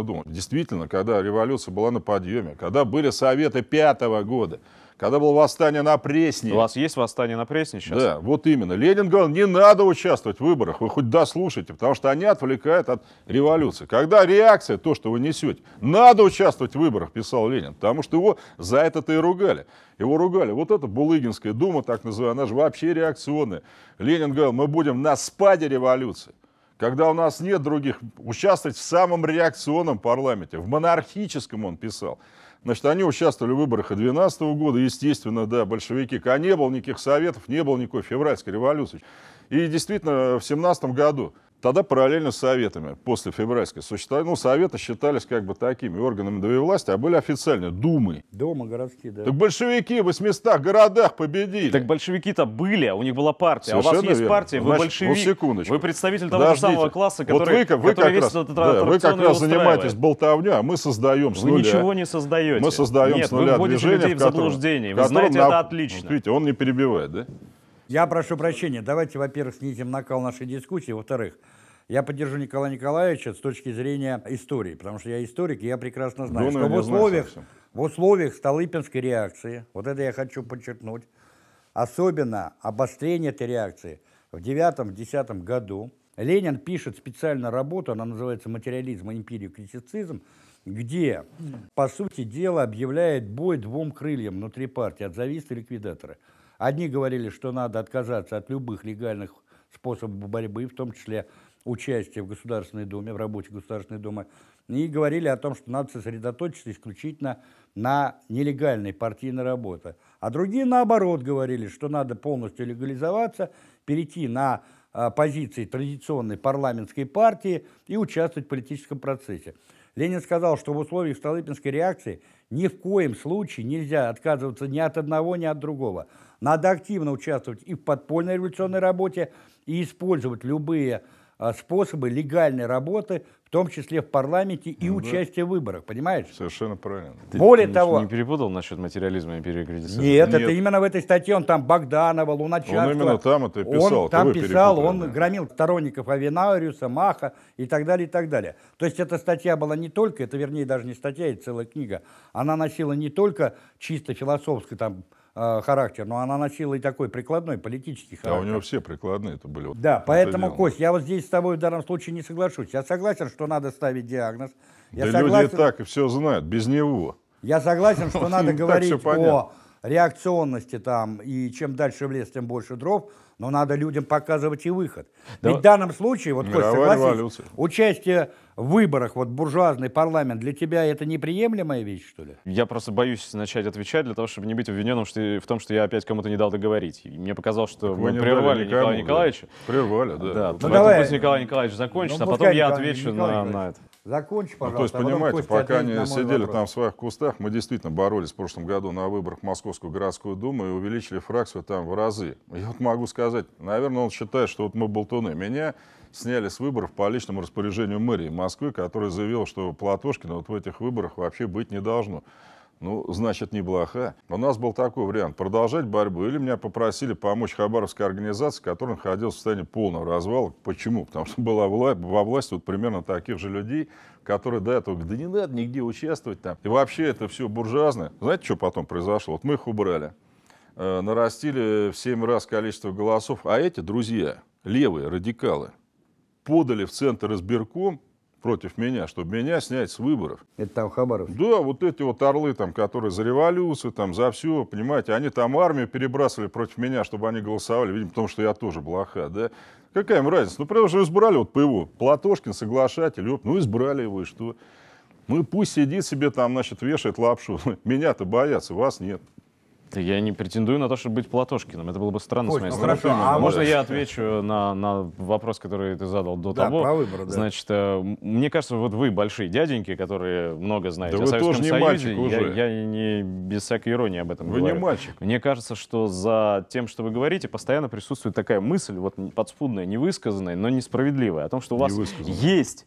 Государственную Действительно, когда революция была на подъеме, когда были Советы пятого года, когда было восстание на Пресне. У вас есть восстание на Пресне сейчас? Да, вот именно. Ленин говорил, не надо участвовать в выборах, вы хоть дослушайте, потому что они отвлекают от революции. Когда реакция, то, что вы несете, надо участвовать в выборах, писал Ленин, потому что его за это-то и ругали. Его ругали. Вот эта Булыгинская дума, так называемая, она же вообще реакционная. Ленин говорил, мы будем на спаде революции когда у нас нет других, участвовать в самом реакционном парламенте, в монархическом он писал. Значит, они участвовали в выборах и 2012 года, естественно, да, большевики, а не было никаких советов, не было никакой февральской революции. И действительно, в 17 году Тогда параллельно с советами после февральской существовали, ну, советы считались как бы такими органами двоевластия, а были официально думы. Дома, городские, да. Так большевики в 800 городах победили. Так большевики-то были, а у них была партия. Совершенно а у вас верно. есть партия, вы большевик. Ну, секундочку. Вы представитель того Подождите. же самого класса, который, вот вы, вы который как весь раз, этот да, Вы как раз занимаетесь болтовня, а мы создаем с нуля. Вы ничего не создаете. Мы создаем Нет, с нуля движение, людей в, котором, в заблуждение. Вы знаете, на... это отлично. Вот видите, он не перебивает, да? Я прошу прощения, давайте, во-первых, снизим накал нашей дискуссии, во-вторых, я поддержу Николая Николаевича с точки зрения истории, потому что я историк, и я прекрасно знаю, Думаю, ну, что в условиях, в условиях Столыпинской реакции, вот это я хочу подчеркнуть, особенно обострение этой реакции в 9-10 году, Ленин пишет специально работу, она называется «Материализм, империю, критицизм», где, по сути дела, объявляет бой двум крыльям внутри партии, отзависты и ликвидаторы. Одни говорили, что надо отказаться от любых легальных способов борьбы, в том числе участие в Государственной Думе, в работе Государственной Думы, и говорили о том, что надо сосредоточиться исключительно на нелегальной партийной работе. А другие, наоборот, говорили, что надо полностью легализоваться, перейти на а, позиции традиционной парламентской партии и участвовать в политическом процессе. Ленин сказал, что в условиях Столыпинской реакции ни в коем случае нельзя отказываться ни от одного, ни от другого. Надо активно участвовать и в подпольной революционной работе, и использовать любые а, способы легальной работы, в том числе в парламенте и ну, участие да. в выборах, понимаешь? Совершенно правильно. Более ты того... не перепутал насчет материализма и перекредитации? Нет, Нет, это именно в этой статье, он там Богданова, Луначарского. Он именно там это писал. Он там писал, он да. громил сторонников Авенариуса, Маха и так далее, и так далее. То есть эта статья была не только, это вернее даже не статья, это а целая книга, она носила не только чисто философское там Э, характер, но она носила и такой прикладной политический характер. Да, у него все прикладные это были. Вот да, поэтому, дело. Кость, я вот здесь с тобой в данном случае не соглашусь. Я согласен, что надо ставить диагноз. Я да согласен... люди и так и все знают, без него. Я согласен, что надо говорить о реакционности там, и чем дальше в лес, тем больше дров. Но надо людям показывать и выход. Да. Ведь в данном случае, вот, Кость, согласись, участие в выборах, вот буржуазный парламент, для тебя это неприемлемая вещь, что ли? Я просто боюсь начать отвечать для того, чтобы не быть обвиненным что, в том, что я опять кому-то не дал договорить. Мне показалось, что так мы прервали никому, Николая Николаевича. Прервали, да. да ну, давай. Пусть Николай Николаевич закончит, ну, а потом я отвечу Николай на, Николаевич. на это. Закончи, пожалуйста. Ну, то есть, а понимаете, Костя, пока они сидели вопрос. там в своих кустах, мы действительно боролись в прошлом году на выборах в Московскую городскую думу и увеличили фракцию там в разы. Я вот могу сказать, наверное, он считает, что вот мы болтуны. Меня сняли с выборов по личному распоряжению мэрии Москвы, который заявил, что Платошкина вот в этих выборах вообще быть не должно ну, значит, неплоха. У нас был такой вариант – продолжать борьбу. Или меня попросили помочь хабаровской организации, которая находилась в состоянии полного развала. Почему? Потому что была вла во власти вот примерно таких же людей, которые до этого говорят, да не надо нигде участвовать там. И вообще это все буржуазно. Знаете, что потом произошло? Вот мы их убрали. Э, нарастили в 7 раз количество голосов. А эти друзья, левые, радикалы, подали в Центр избирком против меня, чтобы меня снять с выборов. Это там Хабаров? Да, вот эти вот орлы, там, которые за революцию, там, за все, понимаете, они там армию перебрасывали против меня, чтобы они голосовали, видимо, потому что я тоже блоха, да. Какая им разница? Ну, прям же избрали вот по его, Платошкин, соглашатель, оп, ну, избрали его, и что? Ну, и пусть сидит себе там, значит, вешает лапшу. Меня-то боятся, вас нет. Да я не претендую на то, чтобы быть Платошкиным. Это было бы странно Ой, с моей ну стороны. Хорошо, а Можно вот... я отвечу на, на вопрос, который ты задал до да, того? Про выбор, да. Значит, э, мне кажется, вот вы большие дяденьки, которые много знаете да о вы Советском тоже не Союзе. уже. Я, я не без всякой иронии об этом вы говорю. Вы не мальчик. Мне кажется, что за тем, что вы говорите, постоянно присутствует такая мысль, вот подспудная, невысказанная, но несправедливая, о том, что у вас есть,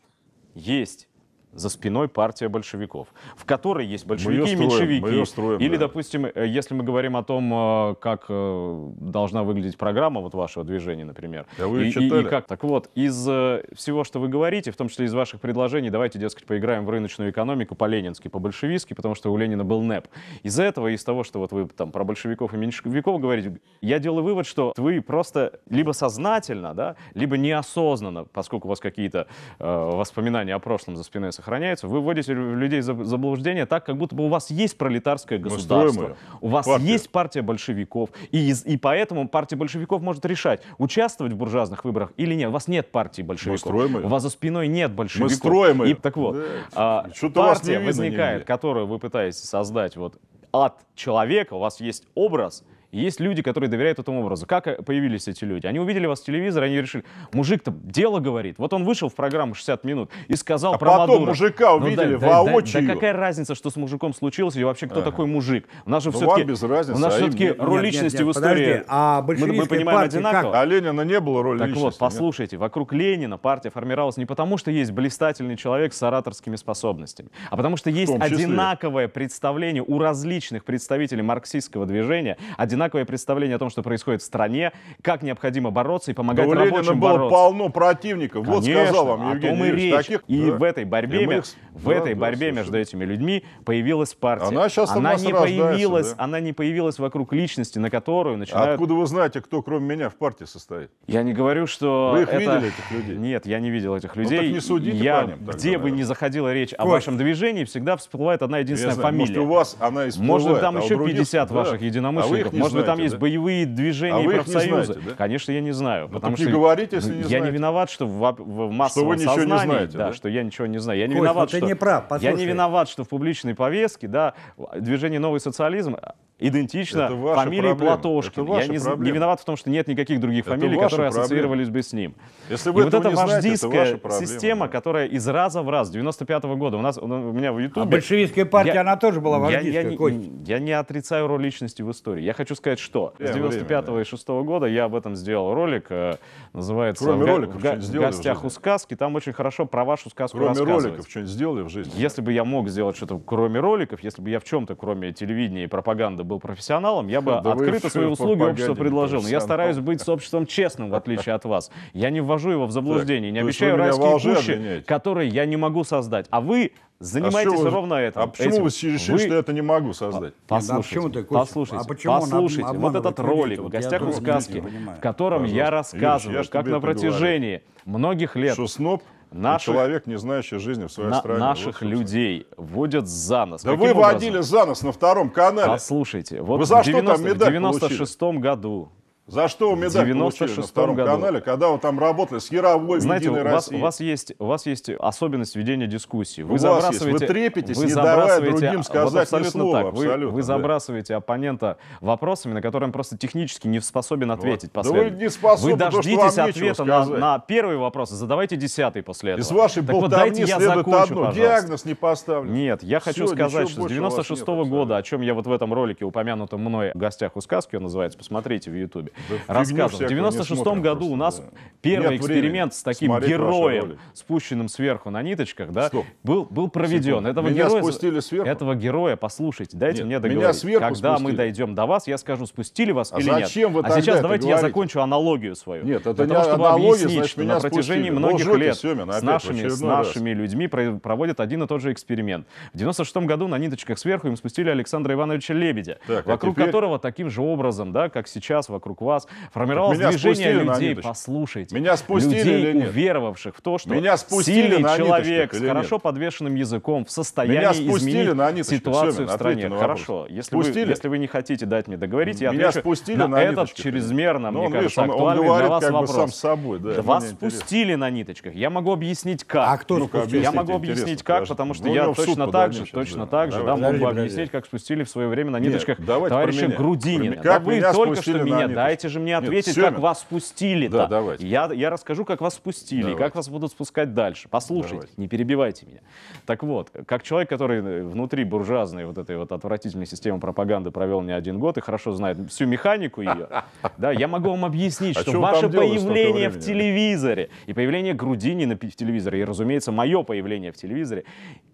есть за спиной партия большевиков, в которой есть большевики и меньшевики. Строим, Или, да. допустим, э, если мы говорим о том, э, как э, должна выглядеть программа вот вашего движения, например. Да вы и, читали. И, и как. Так вот, из всего, что вы говорите, в том числе из ваших предложений, давайте, дескать, поиграем в рыночную экономику по-ленински, по-большевистски, потому что у Ленина был НЭП. Из-за этого, из того, что вот вы там про большевиков и меньшевиков говорите, я делаю вывод, что вы просто либо сознательно, да, либо неосознанно, поскольку у вас какие-то э, воспоминания о прошлом за спиной сохраняется, вы вводите людей в заблуждение так, как будто бы у вас есть пролетарское государство, у вас партия. есть партия большевиков, и, и поэтому партия большевиков может решать, участвовать в буржуазных выборах или нет. У вас нет партии большевиков. у вас за спиной нет большевиков. Мы строим ее. И, так вот, да. а, партия видно, возникает, которую вы пытаетесь создать вот от человека, у вас есть образ – есть люди, которые доверяют этому образу. Как э, появились эти люди? Они увидели вас в телевизоре, они решили, мужик-то дело говорит. Вот он вышел в программу 60 минут и сказал а про потом Мадуро. мужика ну увидели ну, да, воочию. Да, да какая разница, что с мужиком случилось и вообще кто ага. такой мужик? У нас же ну, все-таки, без разницы, у нас а все-таки им... роль нет, личности нет, нет, в истории. Подожди, а мы, мы понимаем одинаково. Как? А Ленина не было роли так личности. Так вот, послушайте, нет? вокруг Ленина партия формировалась не потому, что есть блистательный человек с ораторскими способностями, а потому что есть одинаковое представление у различных представителей марксистского движения, одинаковое одинаковое представление о том, что происходит в стране, как необходимо бороться и помогать да, рабочим Ленина было полно противников, Конечно, вот сказал вам Евгений о том и речь. Таких, и да. в этой борьбе, их, в да, этой да, борьбе слушай. между этими людьми появилась партия. Она сейчас она не появилась, да? она не появилась вокруг личности, на которую начинают... Откуда вы знаете, кто кроме меня в партии состоит? Я не говорю, что... Вы их это... видели, этих людей? Нет, я не видел этих ну, людей. Ну, так не судите я... по ним. Тогда, где наверное. бы ни заходила речь Кость. о вашем движении, всегда всплывает одна единственная я знаю, фамилия. Может, у вас она и всплывает, Может, там а еще 50 других... ваших а единомышленников. А может быть, там да? есть боевые движения а и профсоюзы. знаете, да? Конечно, я не знаю. Но ну, потому что не говорите, если не знаете. я не виноват, что в, в массовом что вы сознании, не знаете, да, да, что я ничего не знаю. Я не Кость, виноват, что, не прав, я не виноват, что в публичной повестке, да, движение «Новый социализм» идентично это ваша фамилии проблема. Платошкин. Это я не, не виноват в том, что нет никаких других это фамилий, которые проблема. ассоциировались бы с ним. Если вы и вот эта вождистская знаете, это система, которая из раза в раз, 95 -го года, у нас у меня в Ютубе... А большевистская партия, я, она тоже была вождистская, я, я, Я, не отрицаю роль личности в истории. Я хочу сказать, что я с 95 -го и 6 -го года я об этом сделал ролик, э, называется Кроме в, роликов, в, в, в гостях у сказки. Там очень хорошо про вашу сказку Кроме роликов, что-нибудь сделали в жизни? Если бы я мог сделать что-то кроме роликов, если бы я в чем-то, кроме телевидения и пропаганды, был профессионалом, я бы да открыто свои услуги обществу предложил. Но я стараюсь быть с обществом честным, в отличие от вас. Я не ввожу его в заблуждение, так, не обещаю райские кущи, обвиняете? которые я не могу создать. А вы занимаетесь а ровно этим. А почему этим? вы решили, вы... что я это не могу создать? А, послушайте, да, а послушайте, а почему послушайте. вот этот ролик в гостях у сказки, в котором Пожалуйста. я рассказываю, Ильич, я как на протиговариваю. протяжении многих лет... Что, сноб? наших, человек, не знающий жизни в своей на, стране. Наших вот, людей вводят за нос. Да Каким вы образом? водили за нос на втором канале. Послушайте, вот Вы за в 90, что там году за что вы медаль получили на втором канале, когда вы там работали с Яровой, Знаете, Единой у вас, России. у вас есть у вас есть особенность ведения дискуссии. Вы забрасываете, вы трепетесь, вы не давая другим а, сказать вот абсолютно слова. Так. Вы, абсолютно, вы забрасываете да. оппонента вопросами, на которые он просто технически не способен ответить. Вот. Да вы не способны, Вы дождитесь потому, ответа на, на первый вопрос, задавайте десятый после этого. Из вашей так болтовни вот, дайте я закончу, одно. Диагноз не поставлен. Нет, я хочу Все, сказать, что с 96 -го года, о чем я вот в этом ролике, упомянутом мной в гостях у сказки, он называется, посмотрите в Ютубе. Рассказывал. В 96-м году у нас первый эксперимент с таким героем, спущенным сверху на ниточках, да, был, был проведен. Этого меня героя, спустили сверху? Этого героя, послушайте, дайте Нет, мне договорить. Меня сверху Когда спустили. мы дойдем до вас, я скажу, спустили вас а или зачем нет. Вы а тогда а сейчас давайте говорите? я закончу аналогию свою. Нет, это Потому, не чтобы аналогия, объяснить, значит, что на протяжении многих лет с нашими, с нашими людьми проводят один и тот же эксперимент. В 96 году на ниточках сверху им спустили Александра Ивановича Лебедя, а вокруг которого таким же образом, да, как сейчас вокруг вас, вас формировалось Меня движение людей, послушайте. Меня спустили людей, или нет? уверовавших в то, что Меня сильный на человек с хорошо нет? подвешенным языком в состоянии изменить на ситуацию Семен, в стране. Хорошо, если вы, если вы не хотите дать мне договорить, я Меня отвечу спустили на, на этот ниточках. чрезмерно, ну, мне он, кажется, он, актуальный он говорит, для вас как вопрос. сам собой, да, вас спустили на ниточках. Я могу объяснить как. А кто ну, Я могу объяснить как, потому что ну, я точно так же, точно так же, да, могу объяснить, как спустили в свое время на ниточках товарища Грудинина. вы только что меня, дайте дайте же мне ответить, Нет, как вас спустили-то. Да, давайте. Я, я расскажу, как вас спустили, давайте. как вас будут спускать дальше. Послушайте, давайте. не перебивайте меня. Так вот, как человек, который э, внутри буржуазной вот этой вот отвратительной системы пропаганды провел не один год и хорошо знает всю механику ее, да, я могу вам объяснить, а что ваше появление в телевизоре и появление Грудинина в телевизоре, и, разумеется, мое появление в телевизоре,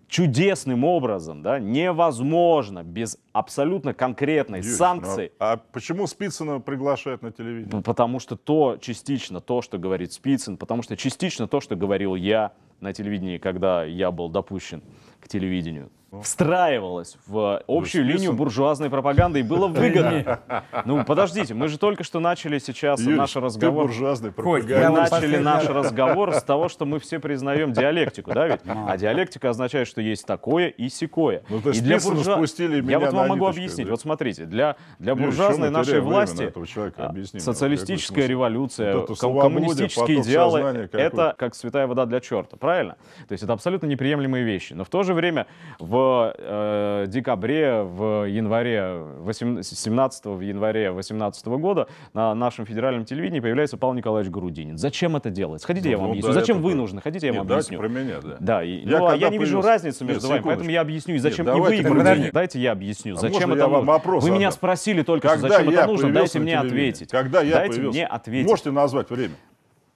чудесным образом, да, невозможно без абсолютно конкретной Юрий, ну, санкции. Ну, а почему Спицына приглашают на телевидение? Потому что то частично то, что говорит Спицын, потому что частично то, что говорил я на телевидении, когда я был допущен к телевидению встраивалось в общую Вы линию буржуазной пропаганды и было выгодно. Ну, подождите, мы же только что начали сейчас Юрий, наш разговор. Ты буржуазный пропаганда. Мы начали наш разговор с того, что мы все признаем диалектику, да ведь? Ну. А диалектика означает, что есть такое и сякое. Ну, то есть и для буржуа... спустили меня Я вот вам могу объяснить. Вот смотрите, для, для буржуазной нашей власти а, социалистическая революция, коммунистические идеалы — это как святая вода для черта, правильно? То есть это абсолютно неприемлемые вещи. Но в то же время в в э, декабре, в январе, 18, 17 в январе 2018 года на нашем федеральном телевидении появляется Павел Николаевич Грудинин. Зачем это делать? Хотите, ну, я вам ну, объясню. Да, зачем вы так. нужны? Хотите, я Нет, вам объясню. про меня, да. Да, и, я, ну, а я не появился... вижу разницы между Нет, вами, секундочку. поэтому я объясню. И зачем Нет, и вы, Грудинин. Дайте я объясню. А зачем это нужно? Вы меня спросили только, что, зачем это нужно, дайте мне ответить. Когда я Дайте мне ответить. Можете назвать время?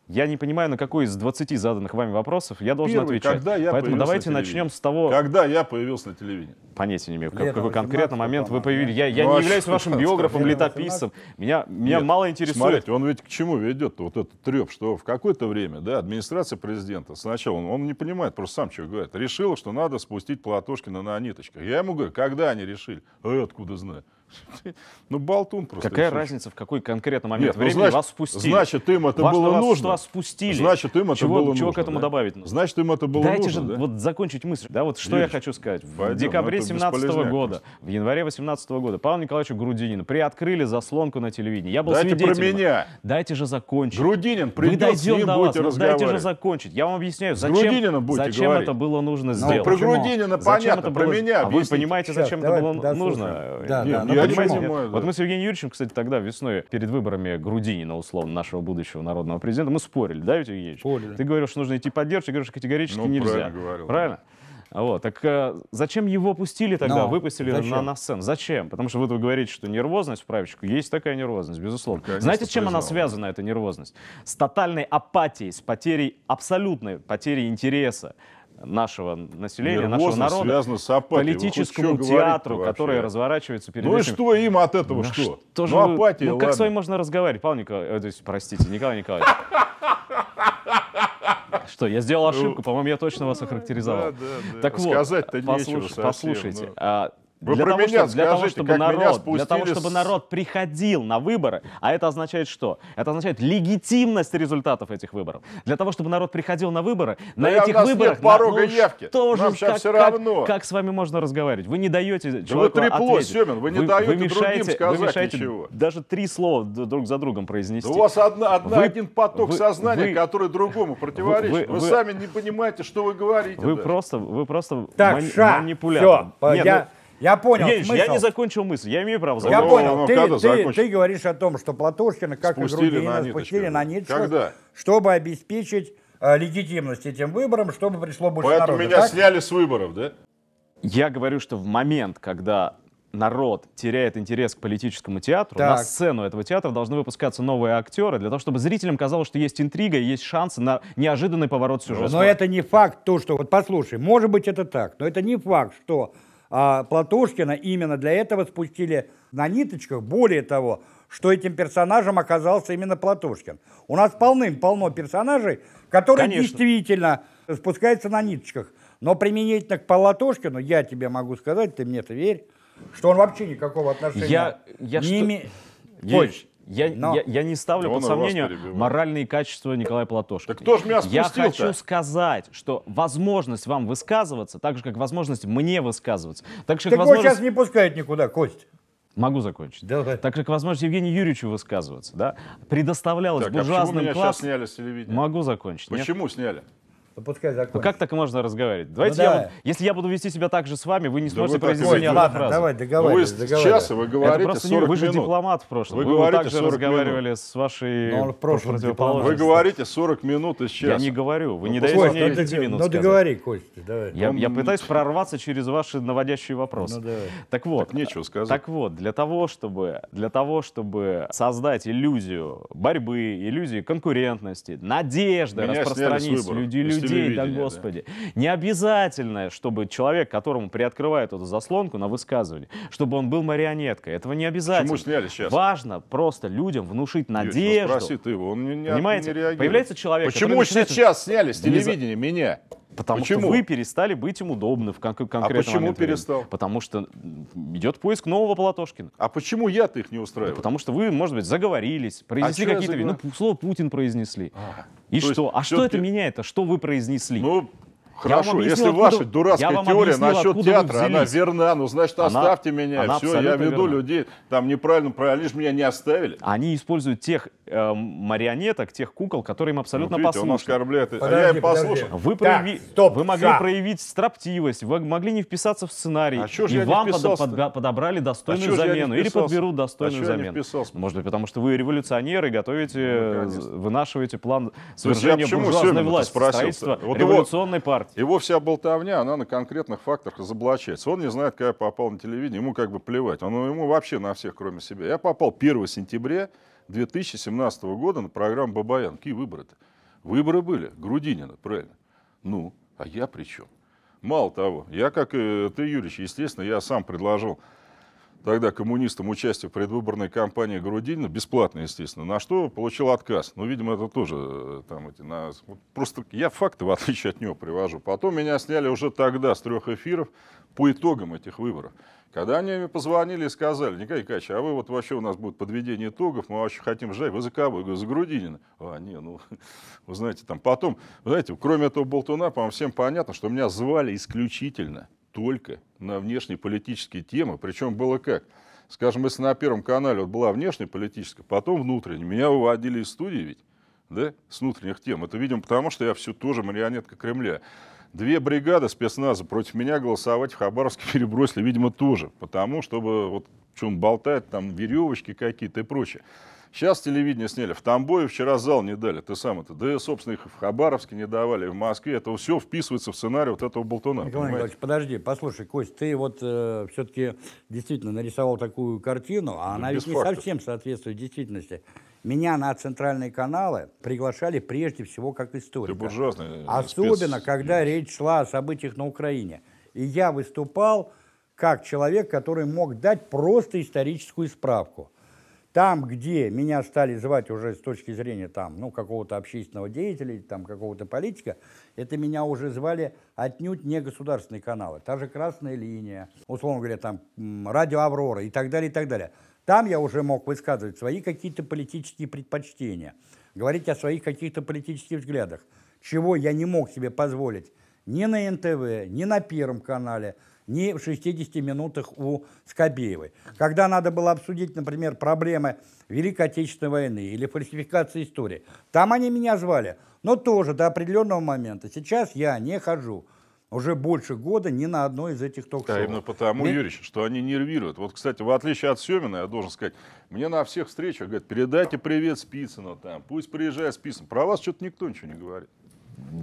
Я не понимаю, на какой из 20 заданных вами вопросов я должен Первый, отвечать. Когда я Поэтому давайте на начнем с того... Когда я появился на телевидении? Понятия не имею, в какой, конкретно момент вы появились. Я, я не являюсь вашим биографом, летописцем. Меня, меня Нет, мало интересует... Смотрите, он ведь к чему ведет вот этот треп, что в какое-то время да, администрация президента сначала, он, он не понимает просто сам, что говорит, решила, что надо спустить Платошкина на ниточках. Я ему говорю, когда они решили? А э, я откуда знаю? Ну, болтун просто. Какая разница, в какой конкретно момент Нет, ну, времени ну, значит, вас спустили? Значит, им это вас, было вас, нужно. Вас спустили. Значит, им это чего, было чего нужно. Чего к этому да? добавить? Нужно? Значит, им это было Дайте нужно. Дайте же да? вот закончить мысль. Да, вот что Юрий, я хочу сказать. В декабре 17 -го года, в январе 18 -го года Павлу Николаевичу Грудинину приоткрыли заслонку на телевидении. Я был Дайте свидетелем. про меня. Дайте же закончить. Грудинин придет, Вы с ним до вас, ну, Дайте же закончить. Я вам объясняю, зачем, зачем это было нужно ну, сделать. про Грудинина понятно, про меня а Вы понимаете, зачем это было нужно? я понимаете? понимаю, да. Вот мы с Евгением Юрьевичем, кстати, тогда весной перед выборами Грудинина, условно, нашего будущего народного президента, мы спорили, да, Витя Евгеньевич? Спорили. Ты говорил, что нужно идти поддерживать, говоришь, категорически ну, нельзя. Правильно говорил. А правильно? Вот. Так э, зачем его пустили тогда, Но, выпустили на, на сцену? Зачем? Потому что вы говорите, что нервозность в правильщику. Есть такая нервозность, безусловно. Ну, конечно, Знаете, с чем признал. она связана, эта нервозность? С тотальной апатией, с потерей, абсолютной потерей интереса нашего населения, Нервозно нашего народа, с апатией. политическому театру, который разворачивается перед Ну этим. и что им от этого ну, что? что ну вы... апатия, Ну ладно. как с вами можно разговаривать, Павел Николаевич, э, простите, Николай Николаевич. Что, я сделал ну, ошибку, по-моему, я точно вас охарактеризовал. Да, да, да. Так вот, Сказать-то послуш... нечего совсем, послушайте, но... Ну. А, вы для про того, меня чтобы, скажите, для того, чтобы как народ, меня спустили... Для того, чтобы народ приходил на выборы, а это означает что? Это означает легитимность результатов этих выборов. Для того, чтобы народ приходил на выборы, да на этих нас выборах... Нет порога на, явки. Тоже, Нам сейчас как, все равно. Как, как с вами можно разговаривать? Вы не даете да человеку вы трепло, ответить. Семин, вы не вы, даете вы мешаете, другим сказать вы мешаете ничего. даже три слова друг за другом произнести. Да у вас одна, одна, вы, один поток вы, сознания, вы, который другому противоречит. Вы, вы, вы, вы сами не понимаете, что вы говорите. Вы даже. просто, вы просто так, ша, манипулятор. Все, я... Ну, я понял. Евгеньевич, смысл. я не закончил мысль. Я имею право закончить. Я понял. Ну, ну, ты, ты, ты говоришь о том, что Платошкина, как спустили и Грудинина, спустили на ниточку, когда? чтобы обеспечить э, легитимность этим выборам, чтобы пришло больше Поэтому народа. меня так? сняли с выборов, да? Я говорю, что в момент, когда народ теряет интерес к политическому театру, так. на сцену этого театра должны выпускаться новые актеры, для того, чтобы зрителям казалось, что есть интрига, есть шансы на неожиданный поворот сюжета. Но это не факт, то, что... Вот послушай, может быть, это так, но это не факт, что а Платошкина именно для этого спустили на ниточках. Более того, что этим персонажем оказался именно Платошкин. У нас полным-полно персонажей, которые Конечно. действительно спускаются на ниточках. Но применительно к Платошкину, я тебе могу сказать, ты мне это верь, что он вообще никакого отношения я, я не имеет. Что... Я, Но... я, я не ставлю Вон под сомнение моральные качества Николая Платошкина. Так кто же меня Я хочу сказать, что возможность вам высказываться, так же, как возможность мне высказываться, так же, как возможность... вот сейчас не пускает никуда, Кость. Могу закончить. Давай. Так как возможность Евгению Юрьевичу высказываться, да, Предоставлялось так, а буржуазным а классом. сняли с телевидения? Могу закончить. Почему Нет? сняли? Ну, пускай закончится. Ну как так можно разговаривать? Ну, давайте ну, я, вот, если я буду вести себя так же с вами, вы не сможете да произнести ни одну фразу. Давай, договаривайтесь. Вы сейчас вы говорите Это 40 не, Вы же минут. дипломат в прошлом. Вы, вы говорите также 40 разговаривали минут. с вашей Но он противоположностью. Вы говорите 40 минут из часа. Я не говорю. Вы ну, не даете мне 5 минут Ну договори, Костя, давай. Я, я ну, пытаюсь прорваться через ваши наводящие вопросы. Ну, давай. Так вот. Так нечего сказать. Так вот, для того, чтобы, для того, чтобы создать иллюзию борьбы, иллюзию конкурентности, надежды Меня распространить люди люди страстей, да Господи. Да. Не обязательно, чтобы человек, которому приоткрывают эту заслонку на высказывание, чтобы он был марионеткой. Этого не обязательно. Почему сняли сейчас? Важно просто людям внушить надежду. Юрий, ну спроси ты его, он не, не, Понимаете? не реагирует. Появляется человек, Почему сейчас сняли с телевидения меня? Потому почему? что вы перестали быть им удобны в кон- конкретном А почему перестал? Времени. Потому что идет поиск нового Платошкина. А почему я-то их не устраиваю? Ну, потому что вы, может быть, заговорились, а произнесли а какие-то... Ну, слово Путин произнесли. А, И что? А что это меняет А Что вы произнесли? Ну, Хорошо, объяснил, если откуда... ваша дурацкая теория объяснил, насчет театра, она верна, ну значит оставьте она, меня, она все, я веду верна. людей, там неправильно, правильно, лишь меня не оставили. Они используют тех э, марионеток, тех кукол, которые им абсолютно вот видите, послушны. Он оскорбляет. Подожди, а я им послушал. Вы, прояви... так, стоп, вы могли шаг. проявить строптивость, вы могли не вписаться в сценарий, а и вам под... Под... подобрали а достойную а замену, или подберут а достойную а замену. Может быть, потому что вы революционеры, и готовите, ну, э, вынашиваете план свержения буржуазной власти, строительства вот революционной его, партии. Его вся болтовня, она на конкретных факторах разоблачается. Он не знает, когда попал на телевидение, ему как бы плевать. Он, ему вообще на всех, кроме себя. Я попал 1 сентября 2017 года на программу Бабаян. Какие выборы-то? Выборы были. Грудинина, правильно. Ну, а я при чем? Мало того, я, как и э, ты, Юрич, естественно, я сам предложил тогда коммунистам участие в предвыборной кампании Грудинина, бесплатно, естественно, на что получил отказ. Ну, видимо, это тоже э, там эти... На... Просто я факты, в отличие от него, привожу. Потом меня сняли уже тогда с трех эфиров по итогам этих выборов. Когда они мне позвонили и сказали, Николай Николаевич, а вы вот вообще у нас будет подведение итогов, мы вообще хотим ждать, вы за кого? Я говорю, за Грудинина. А, не, ну, вы знаете, там потом, знаете, кроме этого болтуна, по-моему, всем понятно, что меня звали исключительно только на внешнеполитические темы. Причем было как? Скажем, если на Первом канале вот была внешнеполитическая, потом внутренняя. Меня выводили из студии ведь, да, с внутренних тем. Это, видимо, потому что я все тоже марионетка Кремля. Две бригады спецназа против меня голосовать в Хабаровске перебросили, видимо, тоже. Потому, чтобы вот что он болтает, там веревочки какие-то и прочее. Сейчас телевидение сняли. В Тамбове вчера зал не дали. Ты сам это. Да, и собственно, их в Хабаровске не давали, в Москве. Это все вписывается в сценарий вот этого болтуна. Николай Николаевич, подожди, послушай, Кость, ты вот э, все-таки действительно нарисовал такую картину, а да ну, она ведь не совсем соответствует действительности. Меня на центральные каналы приглашали прежде всего как историка. Ты буржуазный. Э, Особенно, спец... когда речь шла о событиях на Украине. И я выступал как человек, который мог дать просто историческую справку. Там, где меня стали звать уже с точки зрения там, ну, какого-то общественного деятеля, там, какого-то политика, это меня уже звали отнюдь не государственные каналы. Та же «Красная линия», условно говоря, там, «Радио Аврора» и так далее, и так далее. Там я уже мог высказывать свои какие-то политические предпочтения, говорить о своих каких-то политических взглядах, чего я не мог себе позволить ни на НТВ, ни на Первом канале – не в 60 минутах у Скобеевой. Когда надо было обсудить, например, проблемы Великой Отечественной войны или фальсификации истории, там они меня звали, но тоже до определенного момента. Сейчас я не хожу уже больше года ни на одной из этих ток-шоу. Да, именно потому, мне... Юрьевич, что они нервируют. Вот, кстати, в отличие от Семина, я должен сказать, мне на всех встречах говорят, передайте привет Спицыну там, пусть приезжает Спицын. Про вас что-то никто ничего не говорит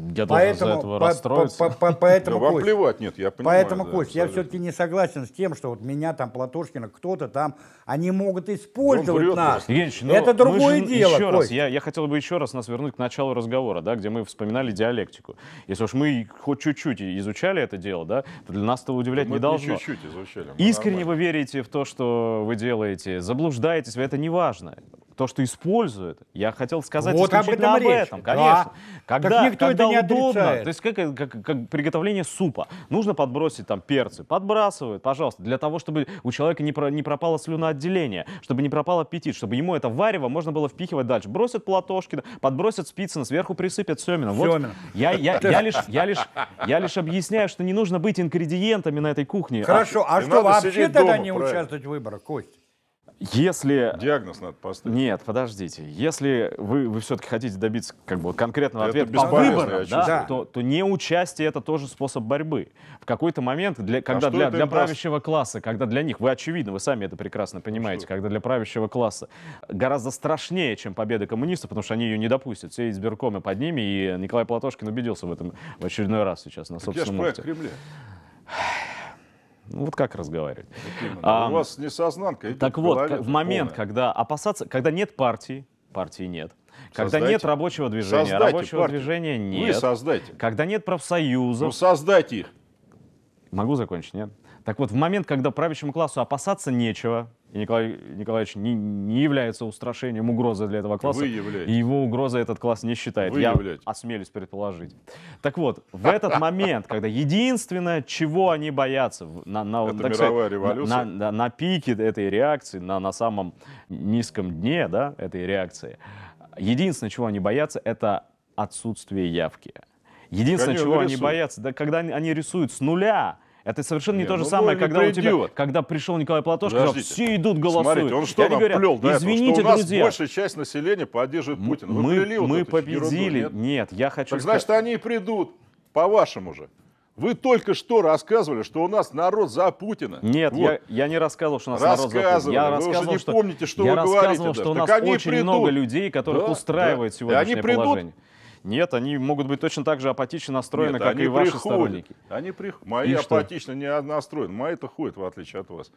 я должен поэтому, этого расстроиться. По, по, по, поэтому, да вам плевать, нет, я понимаю. Поэтому, да, Кость, я все-таки не согласен с тем, что вот меня там, Платошкина, кто-то там, они могут использовать врет, нас. Евгеньевич, ну, Это другое же, дело, еще Кость. раз, я, я хотел бы еще раз нас вернуть к началу разговора, да, где мы вспоминали диалектику. Если уж мы хоть чуть-чуть изучали это дело, да, то для нас этого удивлять мы не должно. Мы чуть-чуть изучали. Искренне нормально. вы верите в то, что вы делаете, заблуждаетесь, это не важно то, что используют. Я хотел сказать вот исключительно об этом, об этом конечно. Да. Когда, никто когда это не удобно, отрицает. то есть как, как, как приготовление супа. Нужно подбросить там перцы, подбрасывают, пожалуйста, для того, чтобы у человека не, про, не пропало слюноотделение, чтобы не пропал аппетит, чтобы ему это варево можно было впихивать дальше. Бросят платошки, подбросят спицыны, сверху присыпят семина. Вот Семин. я, я, я, лишь, я, лишь, я лишь объясняю, что не нужно быть ингредиентами на этой кухне. А Хорошо, а, а что, вообще тогда дома, не правильно. участвовать в выборах, Кость? Если... Диагноз надо поставить. Нет, подождите. Если вы, вы все-таки хотите добиться как бы, конкретного это ответа по выборам, да, да. То, то неучастие — это тоже способ борьбы. В какой-то момент, для, когда а для, для правящего класса, когда для них, вы очевидно, вы сами это прекрасно понимаете, что? когда для правящего класса гораздо страшнее, чем победа коммунистов, потому что они ее не допустят. Все избиркомы под ними, и Николай Платошкин убедился в этом в очередной раз сейчас на так собственном я же проект Кремля. Ну, вот как разговаривать? А, У вас не сознанка. Так вот, в, в момент, полная. когда опасаться, когда нет партии, партии нет, когда создайте. нет рабочего движения, создайте рабочего партию. движения нет. Вы создайте. Когда нет профсоюзов. Ну, создайте их. Могу закончить, нет? Так вот, в момент, когда правящему классу опасаться нечего, и Николай Николаевич не, не является устрашением угрозы для этого класса. Вы являетесь. И его угроза этот класс не считает. Вы Я являетесь. осмелюсь предположить. Так вот, в этот момент, когда единственное, чего они боятся, на, на, Это так мировая сказать, революция. На, на, на пике этой реакции, на, на самом низком дне да, этой реакции, единственное, чего они боятся, это отсутствие явки. Единственное, Конечно, чего рисуют. они боятся, да, когда они рисуют с нуля это совершенно не, не то же ну, самое, когда у тебя, когда пришел Николай Платошкин, сказал, все идут голосуют. Смотрите, он что нам говорю, плел Извините, этого, что у нас друзья. большая часть населения поддерживает Путина. Вы мы вот мы ну, победили. Ерунду, нет? нет, я хочу так, сказать... значит, они придут, по-вашему же. Вы только что рассказывали, что у нас народ за Путина. Нет, вот. я, я не рассказывал, что у нас народ за Путина. Я вы уже не что, помните, что я вы рассказывал, говорите. Что у нас так очень придут. много людей, которых да, устраивает да. сегодняшнее и они придут, положение. Нет, они могут быть точно так же апатично настроены, Нет, как и ваши приходят, сторонники. Они приходят. Мои и апатично что? не настроены. Мои-то ходят, в отличие от вас.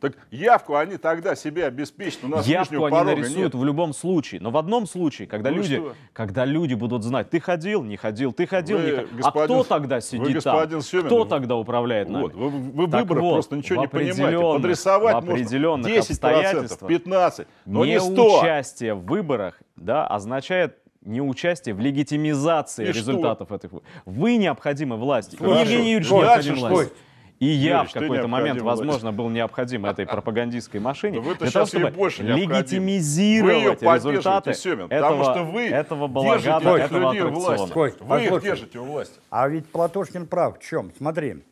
Так явку они тогда себе обеспечат. У нас явку они нарисуют нет. в любом случае. Но в одном случае, когда, ну люди, когда люди будут знать, ты ходил, не ходил, ты ходил, вы, не ходил. А кто тогда сидит там? Семин, кто вы, тогда управляет нами? Вот, вы вы выборы вот, просто ничего не понимаете. Подрисовать определенных можно 10%, 15%, но не, не 100. участие в выборах да, означает не неучастие в легитимизации и результатов что? этих Вы необходимы власти. Хорошо. Евгений необходим власти. И я Юрьевич, в какой-то момент, власть. возможно, был необходим этой пропагандистской машине для того, чтобы больше легитимизировать результаты Семин, этого, что вы этого балагана, этого аттракциона. Власть. Вы их держите у власти. А ведь Платошкин прав в чем? Смотри,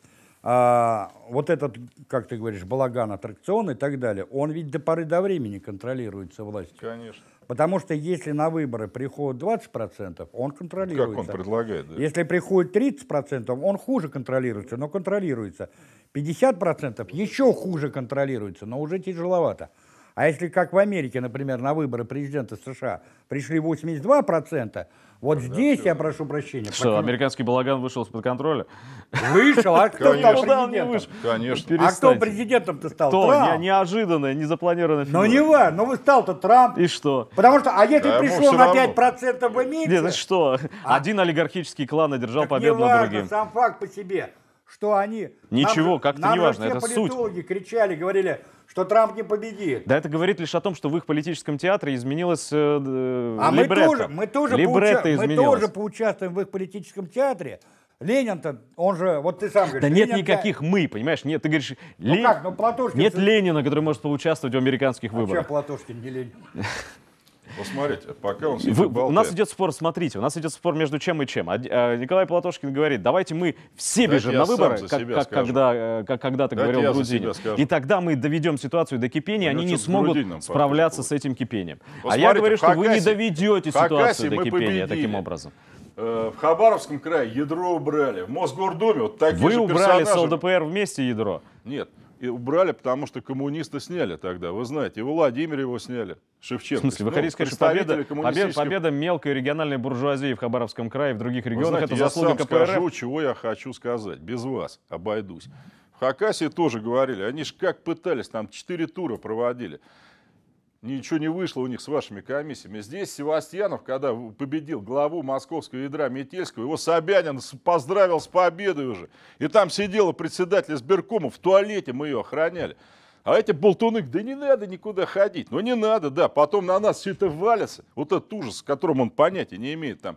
а, вот этот, как ты говоришь, балаган, аттракцион и так далее, он ведь до поры до времени контролируется властью. Конечно. Потому что если на выборы приходит 20%, он контролируется. Как он предлагает, да? Если приходит 30%, он хуже контролируется, но контролируется. 50% еще хуже контролируется, но уже тяжеловато. А если как в Америке, например, на выборы президента США пришли 82%, вот да, здесь все. я прошу прощения. Что, пока... американский балаган вышел из-под контроля? Вышел, а кто там президентом? Конечно. А кто президентом-то стал? Кто? Неожиданно, незапланированно. Ну не важно, но ну, вы стал-то Трамп. И что? Потому что, а если пришло на 5% меньше... Нет, что? А Один олигархический клан одержал победу над другим. сам факт по себе что они... Ничего, как-то нам неважно, это суть. политологи кричали, говорили, что Трамп не победит. Да это говорит лишь о том, что в их политическом театре изменилось э, а либретто. мы тоже, мы тоже, либретто поуча... мы тоже поучаствуем в их политическом театре. Ленин-то, он же, вот ты сам говоришь. Да нет Ленин никаких мы, понимаешь? Нет, ты говоришь, ну Лен... как, ну, Платошкин... нет Ленина, который может поучаствовать в американских а выборах. Вообще Платошкин не Ленин. Посмотрите, пока он Вы, У нас идет спор, смотрите, у нас идет спор между чем и чем. А, а, Николай Платошкин говорит, давайте мы все Дайте бежим на выборы, как, как, когда, э, как когда-то говорил Грудинин. И тогда мы доведем ситуацию до кипения, они не смогут справляться с этим кипением. Вот а я говорю, что вы не доведете ситуацию до кипения победили. таким образом. Э, в Хабаровском крае ядро убрали. В Мосгордуме вот такие Вы же Вы убрали с ЛДПР вместе ядро? Нет и убрали, потому что коммунисты сняли тогда. Вы знаете, и Владимир его сняли, Шевченко. В смысле, вы хотите сказать, что победа, победа, победа мелкой региональной буржуазии в Хабаровском крае, в других регионах, знаете, это я заслуга сам скажу, чего я хочу сказать, без вас обойдусь. В Хакасии тоже говорили, они же как пытались, там четыре тура проводили. Ничего не вышло у них с вашими комиссиями. Здесь Севастьянов, когда победил главу московского ядра Метельского, его Собянин поздравил с победой уже. И там сидела председатель сберкома, в туалете мы ее охраняли. А эти болтуны, да не надо никуда ходить. Ну не надо, да, потом на нас все это валится. Вот этот ужас, которым он понятия не имеет там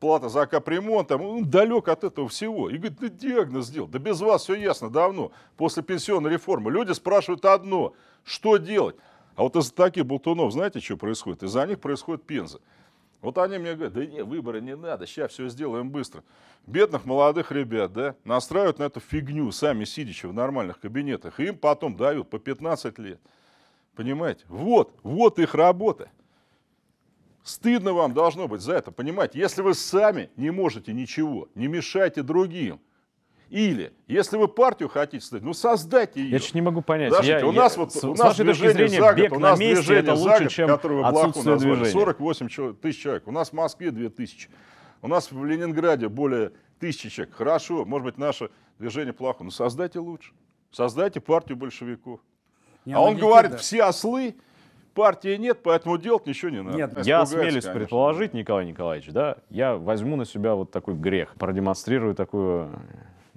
плата за капремонт, там, он далек от этого всего. И говорит, ты диагноз сделал. Да без вас все ясно давно. После пенсионной реформы люди спрашивают одно, что делать? А вот из-за таких болтунов, знаете, что происходит? Из-за них происходит пенза. Вот они мне говорят, да не, выборы не надо, сейчас все сделаем быстро. Бедных молодых ребят, да, настраивают на эту фигню, сами сидячи в нормальных кабинетах, им потом дают по 15 лет. Понимаете? Вот, вот их работа. Стыдно вам должно быть за это, понимаете? Если вы сами не можете ничего, не мешайте другим. Или, если вы партию хотите создать, ну создайте ее. Я что не могу понять. я, у нас я, вот с, у нас движение зрения, за год, у нас на месте движение это лучше, за год, чем которое вы плохо назвали, 48 тысяч человек. У нас в Москве 2 тысячи. У нас в Ленинграде более тысячи человек. Хорошо, может быть, наше движение плохо, но создайте лучше. Создайте партию большевиков. Не, а ну он не говорит, да. все ослы, партии нет, поэтому делать ничего не надо. Нет, я осмелюсь конечно. предположить, Николай Николаевич, да, я возьму на себя вот такой грех, продемонстрирую такую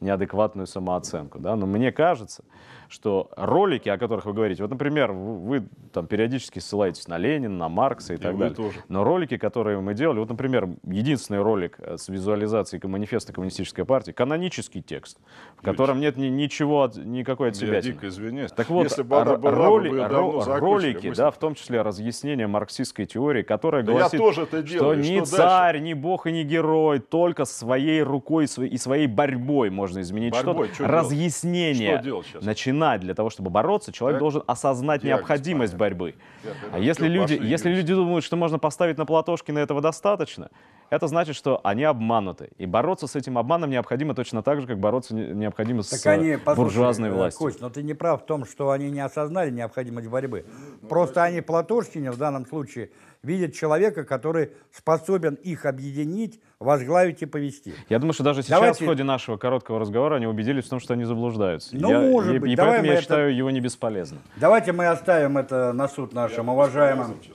неадекватную самооценку. Да? Но мне кажется, что ролики, о которых вы говорите, вот, например, вы, вы там периодически ссылаетесь на Ленина, на Маркса и, и так далее. Тоже. Но ролики, которые мы делали, вот, например, единственный ролик э, с визуализацией манифеста коммунистической партии, канонический текст. В котором нет ни, ничего, от никакой от себя. Я дико извиняюсь. Так вот, Если бы она была, роли, бы ро- ролики, да, в том числе разъяснение марксистской теории, которая да гласит, я тоже это делаю, что, ни что царь, дальше? ни бог и ни герой, только своей рукой и своей борьбой можно изменить борьбой, что-то. Что разъяснение что начинать для того, чтобы бороться, человек так? должен осознать Диагноз, необходимость борьбы. Нет, а если люди, если люди думают, что можно поставить на платошки на этого достаточно, это значит, что они обмануты. И бороться с этим обманом необходимо точно так же, как бороться необходимо необходимо так с они, буржуазной э, властью. Кость, но ты не прав в том, что они не осознали необходимость борьбы. Просто они, Платошкине в данном случае, видят человека, который способен их объединить, возглавить и повести. Я думаю, что даже сейчас Давайте... в ходе нашего короткого разговора они убедились в том, что они заблуждаются. Ну, я, может и, быть. И Давай поэтому я это... считаю его не бесполезным. Давайте мы оставим это на суд нашим я уважаемым. Полезен,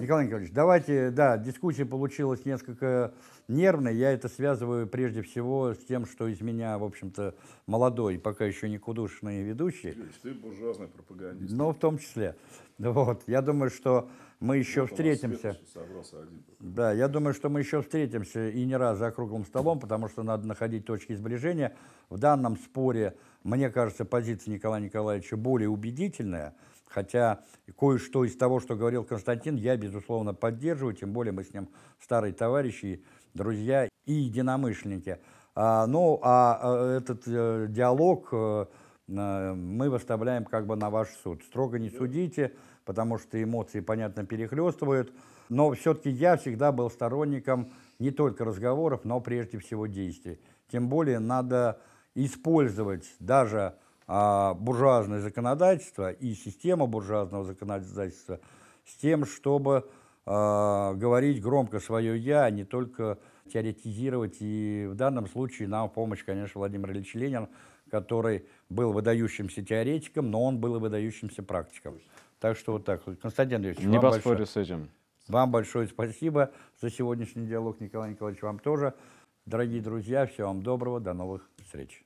Николай Николаевич, давайте, да, дискуссия получилась несколько нервной. Я это связываю прежде всего с тем, что из меня, в общем-то, молодой, пока еще не кудушный ведущий. Ильич, ты буржуазный пропагандист. Ну, в том числе. Вот, я думаю, что мы еще вот встретимся. Да, я думаю, что мы еще встретимся и не раз за круглым столом, потому что надо находить точки сближения. В данном споре, мне кажется, позиция Николая Николаевича более убедительная – Хотя кое-что из того, что говорил Константин, я, безусловно, поддерживаю, тем более мы с ним старые товарищи, друзья и единомышленники. А, ну, а, а этот э, диалог э, э, мы выставляем как бы на ваш суд. Строго не судите, потому что эмоции, понятно, перехлестывают. Но все-таки я всегда был сторонником не только разговоров, но прежде всего действий. Тем более надо использовать даже а буржуазное законодательство и система буржуазного законодательства с тем, чтобы э, говорить громко свое «я», а не только теоретизировать. И в данном случае нам помощь, конечно, Владимир Ильич Ленин, который был выдающимся теоретиком, но он был и выдающимся практиком. Так что вот так. Константин Ильич, Не поспорю большое, с этим. Вам большое спасибо за сегодняшний диалог, Николай Николаевич, вам тоже. Дорогие друзья, всего вам доброго, до новых встреч.